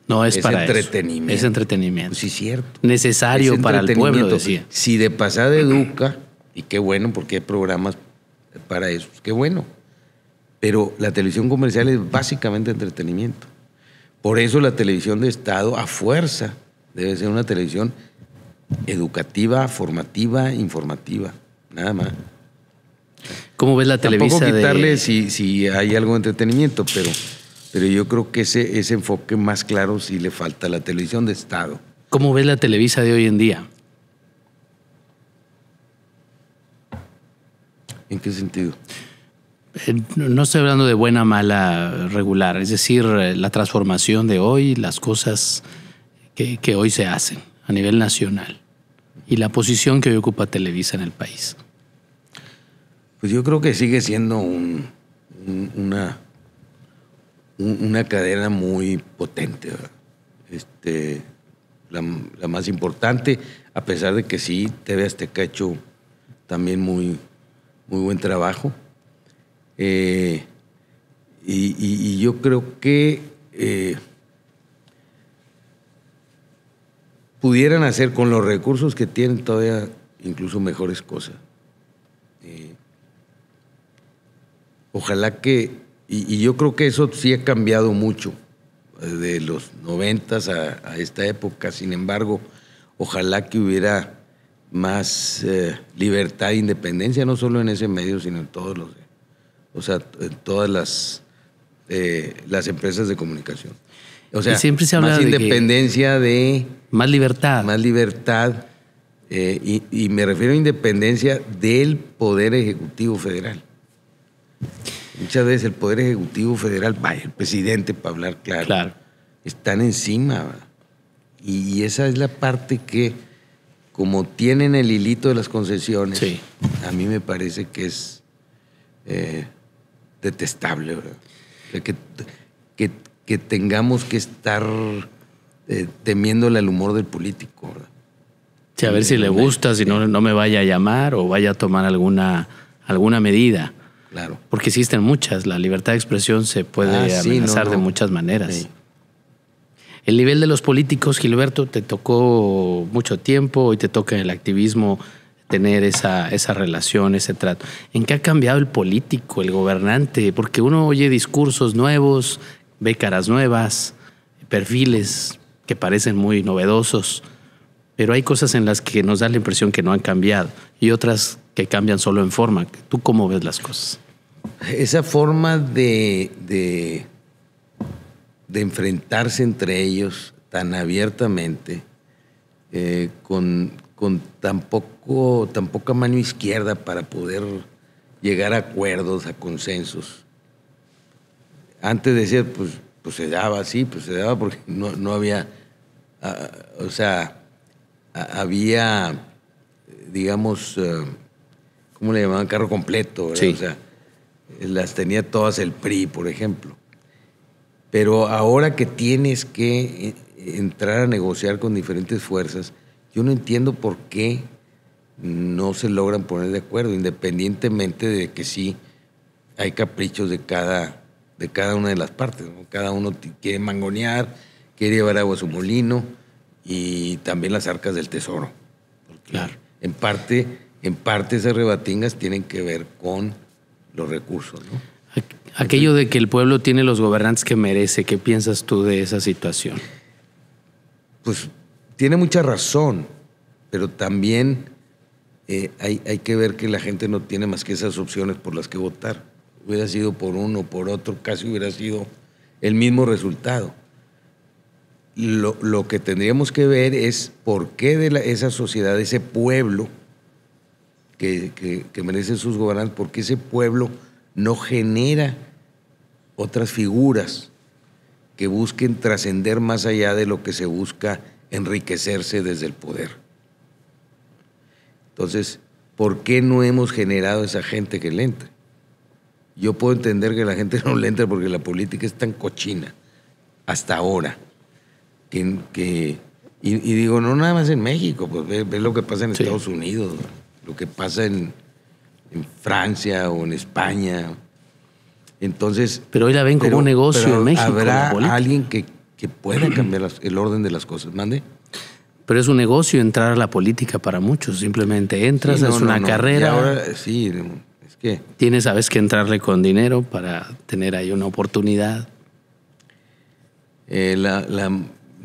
No, es, para entretenimiento. Es entretenimiento. sí, cierto. Necesario para el pueblo, Si de pasada educa, y qué bueno, porque hay programas para eso, qué bueno. Pero la televisión comercial es básicamente entretenimiento. Por eso la televisión de Estado, a fuerza, debe ser una televisión educativa, formativa, informativa, nada más. ¿Cómo ves la televisión? Tampoco quitarle si, si, hay algo de entretenimiento, pero, pero yo creo que ese, ese enfoque más claro sí le falta a la televisión de Estado. ¿Cómo ves la Televisa de hoy en día? ¿En qué sentido? Eh, no estoy hablando de buena, mala, regular, es decir, eh, la transformación de hoy, las cosas que, hoy se hacen a nivel nacional y la posición que hoy ocupa Televisa en el país. Pues yo creo que sigue siendo una, una cadena muy potente, Este, la, más importante, a pesar de que sí, TV Azteca ha hecho también muy buen trabajo eh, y, yo creo que eh, pudieran hacer con los recursos que tienen todavía incluso mejores cosas. Eh, ojalá que, y, yo creo que eso sí ha cambiado mucho de los noventas a, esta época, sin embargo, ojalá que hubiera más libertad e independencia, no solo en ese medio, sino en todos los o sea, en todas las, eh, las empresas de comunicación. O sea, siempre se habla más independencia de... Más libertad. Más libertad. Eh, y, me refiero a independencia del Poder Ejecutivo Federal. Muchas veces el Poder Ejecutivo Federal, vaya, el presidente, para hablar claro, claro. están encima. Y, esa es la parte que, como tienen el hilito de las concesiones, a mí me parece que es eh, detestable, ¿verdad? que, que, tengamos que estar eh, temiéndole al humor del político, ¿verdad? a ver si le gusta, si no, me vaya a llamar o vaya a tomar alguna, alguna medida. Claro. Porque existen muchas. La libertad de expresión se puede ah, amenazar de muchas maneras. El nivel de los políticos, Gilberto, te tocó mucho tiempo, hoy te toca el activismo tener esa, relación, ese trato. ¿En qué ha cambiado el político, el gobernante? Porque uno oye discursos nuevos, ve caras nuevas, perfiles que parecen muy novedosos, pero hay cosas en las que nos da la impresión que no han cambiado y otras que cambian solo en forma. ¿Tú cómo ves las cosas? Esa forma de, de, enfrentarse entre ellos tan abiertamente, eh, con, con tan, poca mano izquierda para poder llegar a acuerdos, a consensos. Antes decía, pues, pues se daba sí, pues se daba porque no, había, ah, o sea, había, digamos, eh, ¿cómo le llamaban? Carro completo, O sea, las tenía todas el PRI, por ejemplo. Pero ahora que tienes que eh, entrar a negociar con diferentes fuerzas, yo no entiendo por qué no se logran poner de acuerdo, independientemente de que sí hay caprichos de cada, de cada una de las partes. Cada uno quiere mangonear, quiere llevar agua a su molino y también las arcas del tesoro. Claro. En parte, en parte esas rebatingas tienen que ver con los recursos. Aquello de que el pueblo tiene los gobernantes que merece, ¿qué piensas tú de esa situación? Pues tiene mucha razón, pero también eh, hay, que ver que la gente no tiene más que esas opciones por las que votar. Hubiera sido por uno o por otro, casi hubiera sido el mismo resultado. Lo, que tendríamos que ver es por qué de esa sociedad, ese pueblo que, que, que merece sus gobernantes, por qué ese pueblo no genera otras figuras que busquen trascender más allá de lo que se busca enriquecerse desde el poder. Entonces, ¿por qué no hemos generado esa gente que le entra? Yo puedo entender que la gente no le entra porque la política es tan cochina hasta ahora. Que, y, digo, no nada más en México, pues ve, lo que pasa en Estados Unidos, lo que pasa en, Francia o en España. Entonces. Pero hoy la ven como un negocio en México. Habrá alguien que que pueda cambiar el orden de las cosas. Mande. Pero es un negocio entrar a la política para muchos. Simplemente entras, es una carrera. ahora sí, es que. Tienes a veces que entrarle con dinero para tener ahí una oportunidad. Eh,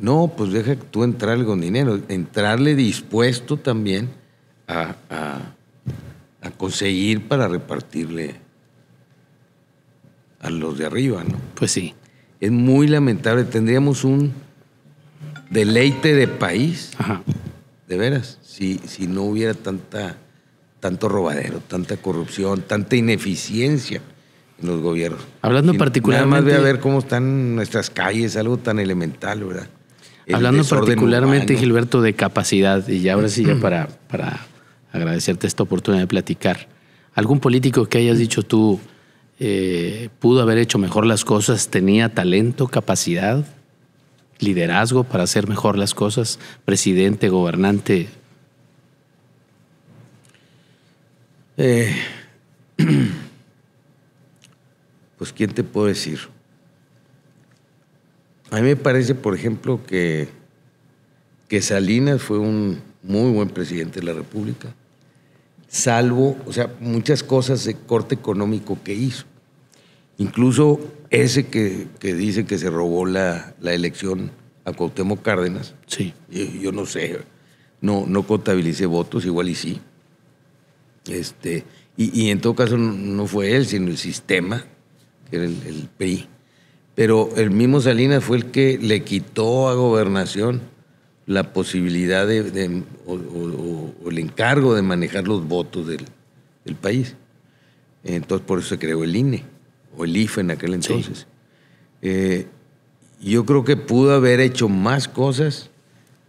no, pues deja tú entrarle con dinero. Entrarle dispuesto también a, a conseguir para repartirle a los de arriba, ¿no? Pues sí. Es muy lamentable. Tendríamos un deleite de país. De veras, si, si no hubiera tanta, tanto robadero, tanta corrupción, tanta ineficiencia en los gobiernos. Hablando particularmente. Nada más voy a ver cómo están nuestras calles, algo tan elemental, ¿verdad? hablando particularmente, Gilberto, de capacidad, y ya ahora sí, ya mm. para, para agradecerte esta oportunidad de platicar. ¿Algún político que hayas dicho tú, eh, pudo haber hecho mejor las cosas, tenía talento, capacidad, liderazgo para hacer mejor las cosas, presidente, gobernante. Eh, pues, ¿quién te puedo decir? A mí me parece, por ejemplo, que, que Salinas fue un muy buen presidente de la República, salvo, o sea, muchas cosas de corte económico que hizo. Incluso ese que, dice que se robó la, elección a Cuauhtémoc Cárdenas. Sí. Yo, no sé, no, no contabilicé votos, igual y sí. Este, y, en todo caso no fue él, sino el sistema, que era el, PI. Pero el mismo Salinas fue el que le quitó a gobernación la posibilidad de, o, el encargo de manejar los votos del, del, país. Entonces por eso se creó el INE o el IFE en aquel entonces. Eh, yo creo que pudo haber hecho más cosas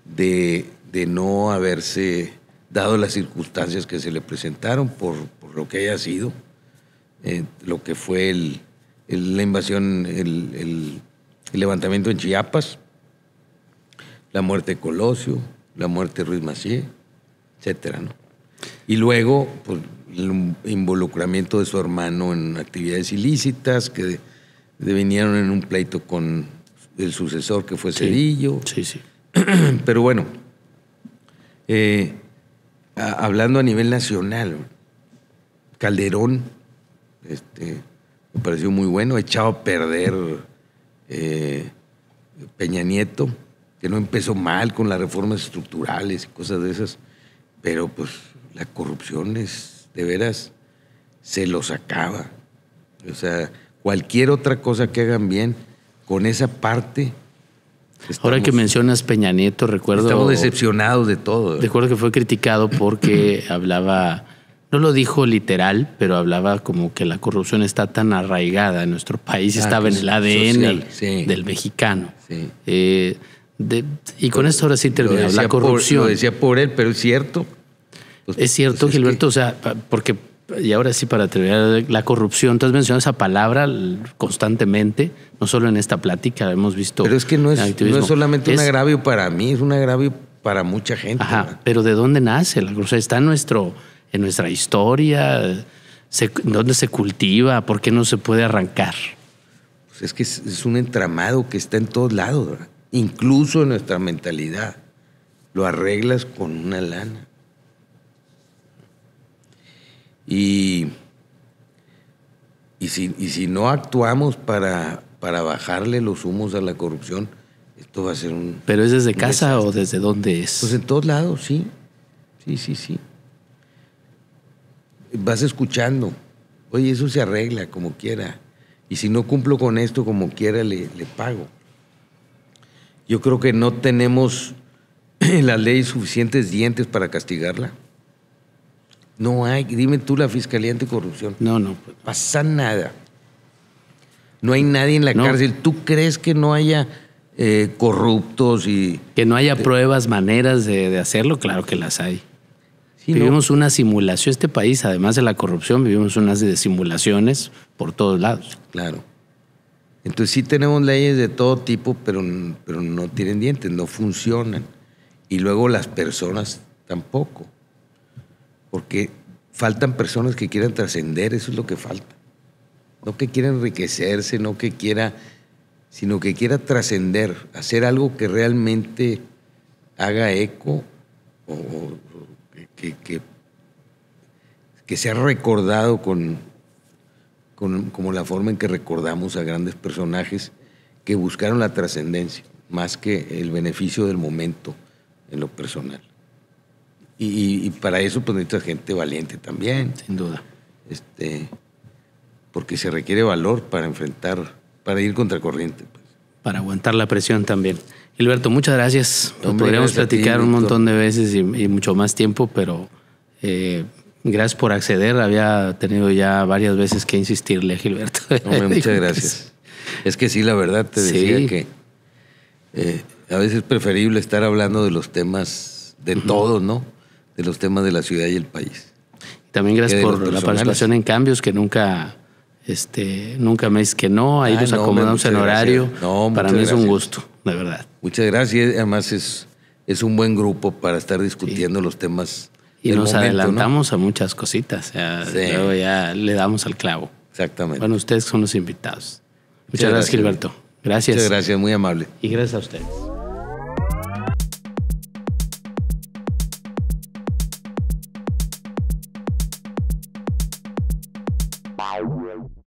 de, no haberse dado las circunstancias que se le presentaron por, lo que haya sido, eh, lo que fue la invasión, el, levantamiento en Chiapas, la muerte de Colosio, la muerte de Ruiz Macié, etcétera, Y luego, pues, el involucramiento de su hermano en actividades ilícitas que devinieron en un pleito con el sucesor que fue Cedillo. Sí, sí. Pero bueno, eh, hablando a nivel nacional, Calderón este, me pareció muy bueno, echado a perder eh, Peña Nieto, que no empezó mal con las reformas estructurales y cosas de esas, pero pues la corrupción es de veras, se los acaba. O sea, cualquier otra cosa que hagan bien, con esa parte. Ahora que mencionas Peña Nieto, recuerdo. Estamos decepcionados de todo. ¿eh? Recuerdo que fue criticado porque hablaba, no lo dijo literal, pero hablaba como que la corrupción está tan arraigada en nuestro país, ah, estaba en el ADN del mexicano. Eh, y con esto ahora sí termina. La corrupción. lo decía por él, pero es cierto. Pues, es cierto, pues Gilberto, o sea, porque, y ahora sí para terminar, la corrupción, tú has mencionado esa palabra constantemente, no solo en esta plática, hemos visto... Pero es que no es, solamente un agravio para mí, es un agravio para mucha gente. Ajá, pero ¿de dónde nace? O sea, está en, nuestro, en nuestra historia, ¿dónde se cultiva? ¿Por qué no se puede arrancar? Pues es que es, un entramado que está en todos lados, incluso en nuestra mentalidad. Lo arreglas con una lana. Y, si, y si no actuamos para, para bajarle los humos a la corrupción, esto va a ser un... ¿Pero es desde casa o desde dónde es? Pues en todos lados, sí. Sí, sí, sí. Vas escuchando. Oye, eso se arregla como quiera. Y si no cumplo con esto como quiera, le pago. Yo creo que no tenemos en la ley suficientes dientes para castigarla. No hay, dime tú la Fiscalía Anticorrupción. No, no. Pues Pasa nada. No hay nadie en la cárcel. ¿Tú crees que no haya eh, corruptos y... Que no haya pruebas, maneras de, hacerlo? Claro que las hay. vivimos una simulación. Este país, además de la corrupción, vivimos unas simulaciones por todos lados. Claro. Entonces sí tenemos leyes de todo tipo, pero, pero no tienen dientes, no funcionan. Y luego las personas tampoco porque faltan personas que quieran trascender, eso es lo que falta. No que quiera enriquecerse, no que quiera, sino que quiera trascender, hacer algo que realmente haga eco o, que, que, que, sea recordado con, como la forma en que recordamos a grandes personajes que buscaron la trascendencia, más que el beneficio del momento en lo personal. Y, para eso pues necesitas gente valiente también. Sin duda. Este, porque se requiere valor para enfrentar, para ir contra corriente. Pues. Para aguantar la presión también. Gilberto, muchas gracias. podríamos platicar un montón de veces y, mucho más tiempo, pero eh, gracias por acceder. Había tenido ya varias veces que insistirle a Gilberto. Hombre, muchas gracias. Pues, es que sí, la verdad te decía que eh, a veces es preferible estar hablando de los temas de todo, ¿no? los temas de la ciudad y el país. También gracias por la participación en cambios que nunca, este, nunca me dice que no, ahí ah, nos acomodamos en horario. para mí es un gusto, de verdad. Muchas gracias, además es, es un buen grupo para estar discutiendo los temas. Y nos adelantamos a muchas cositas, ya le damos al clavo. Exactamente. Bueno, ustedes son los invitados. Muchas, gracias, gracias, Gilberto. Gracias. Muchas gracias, muy amable. Y gracias a ustedes.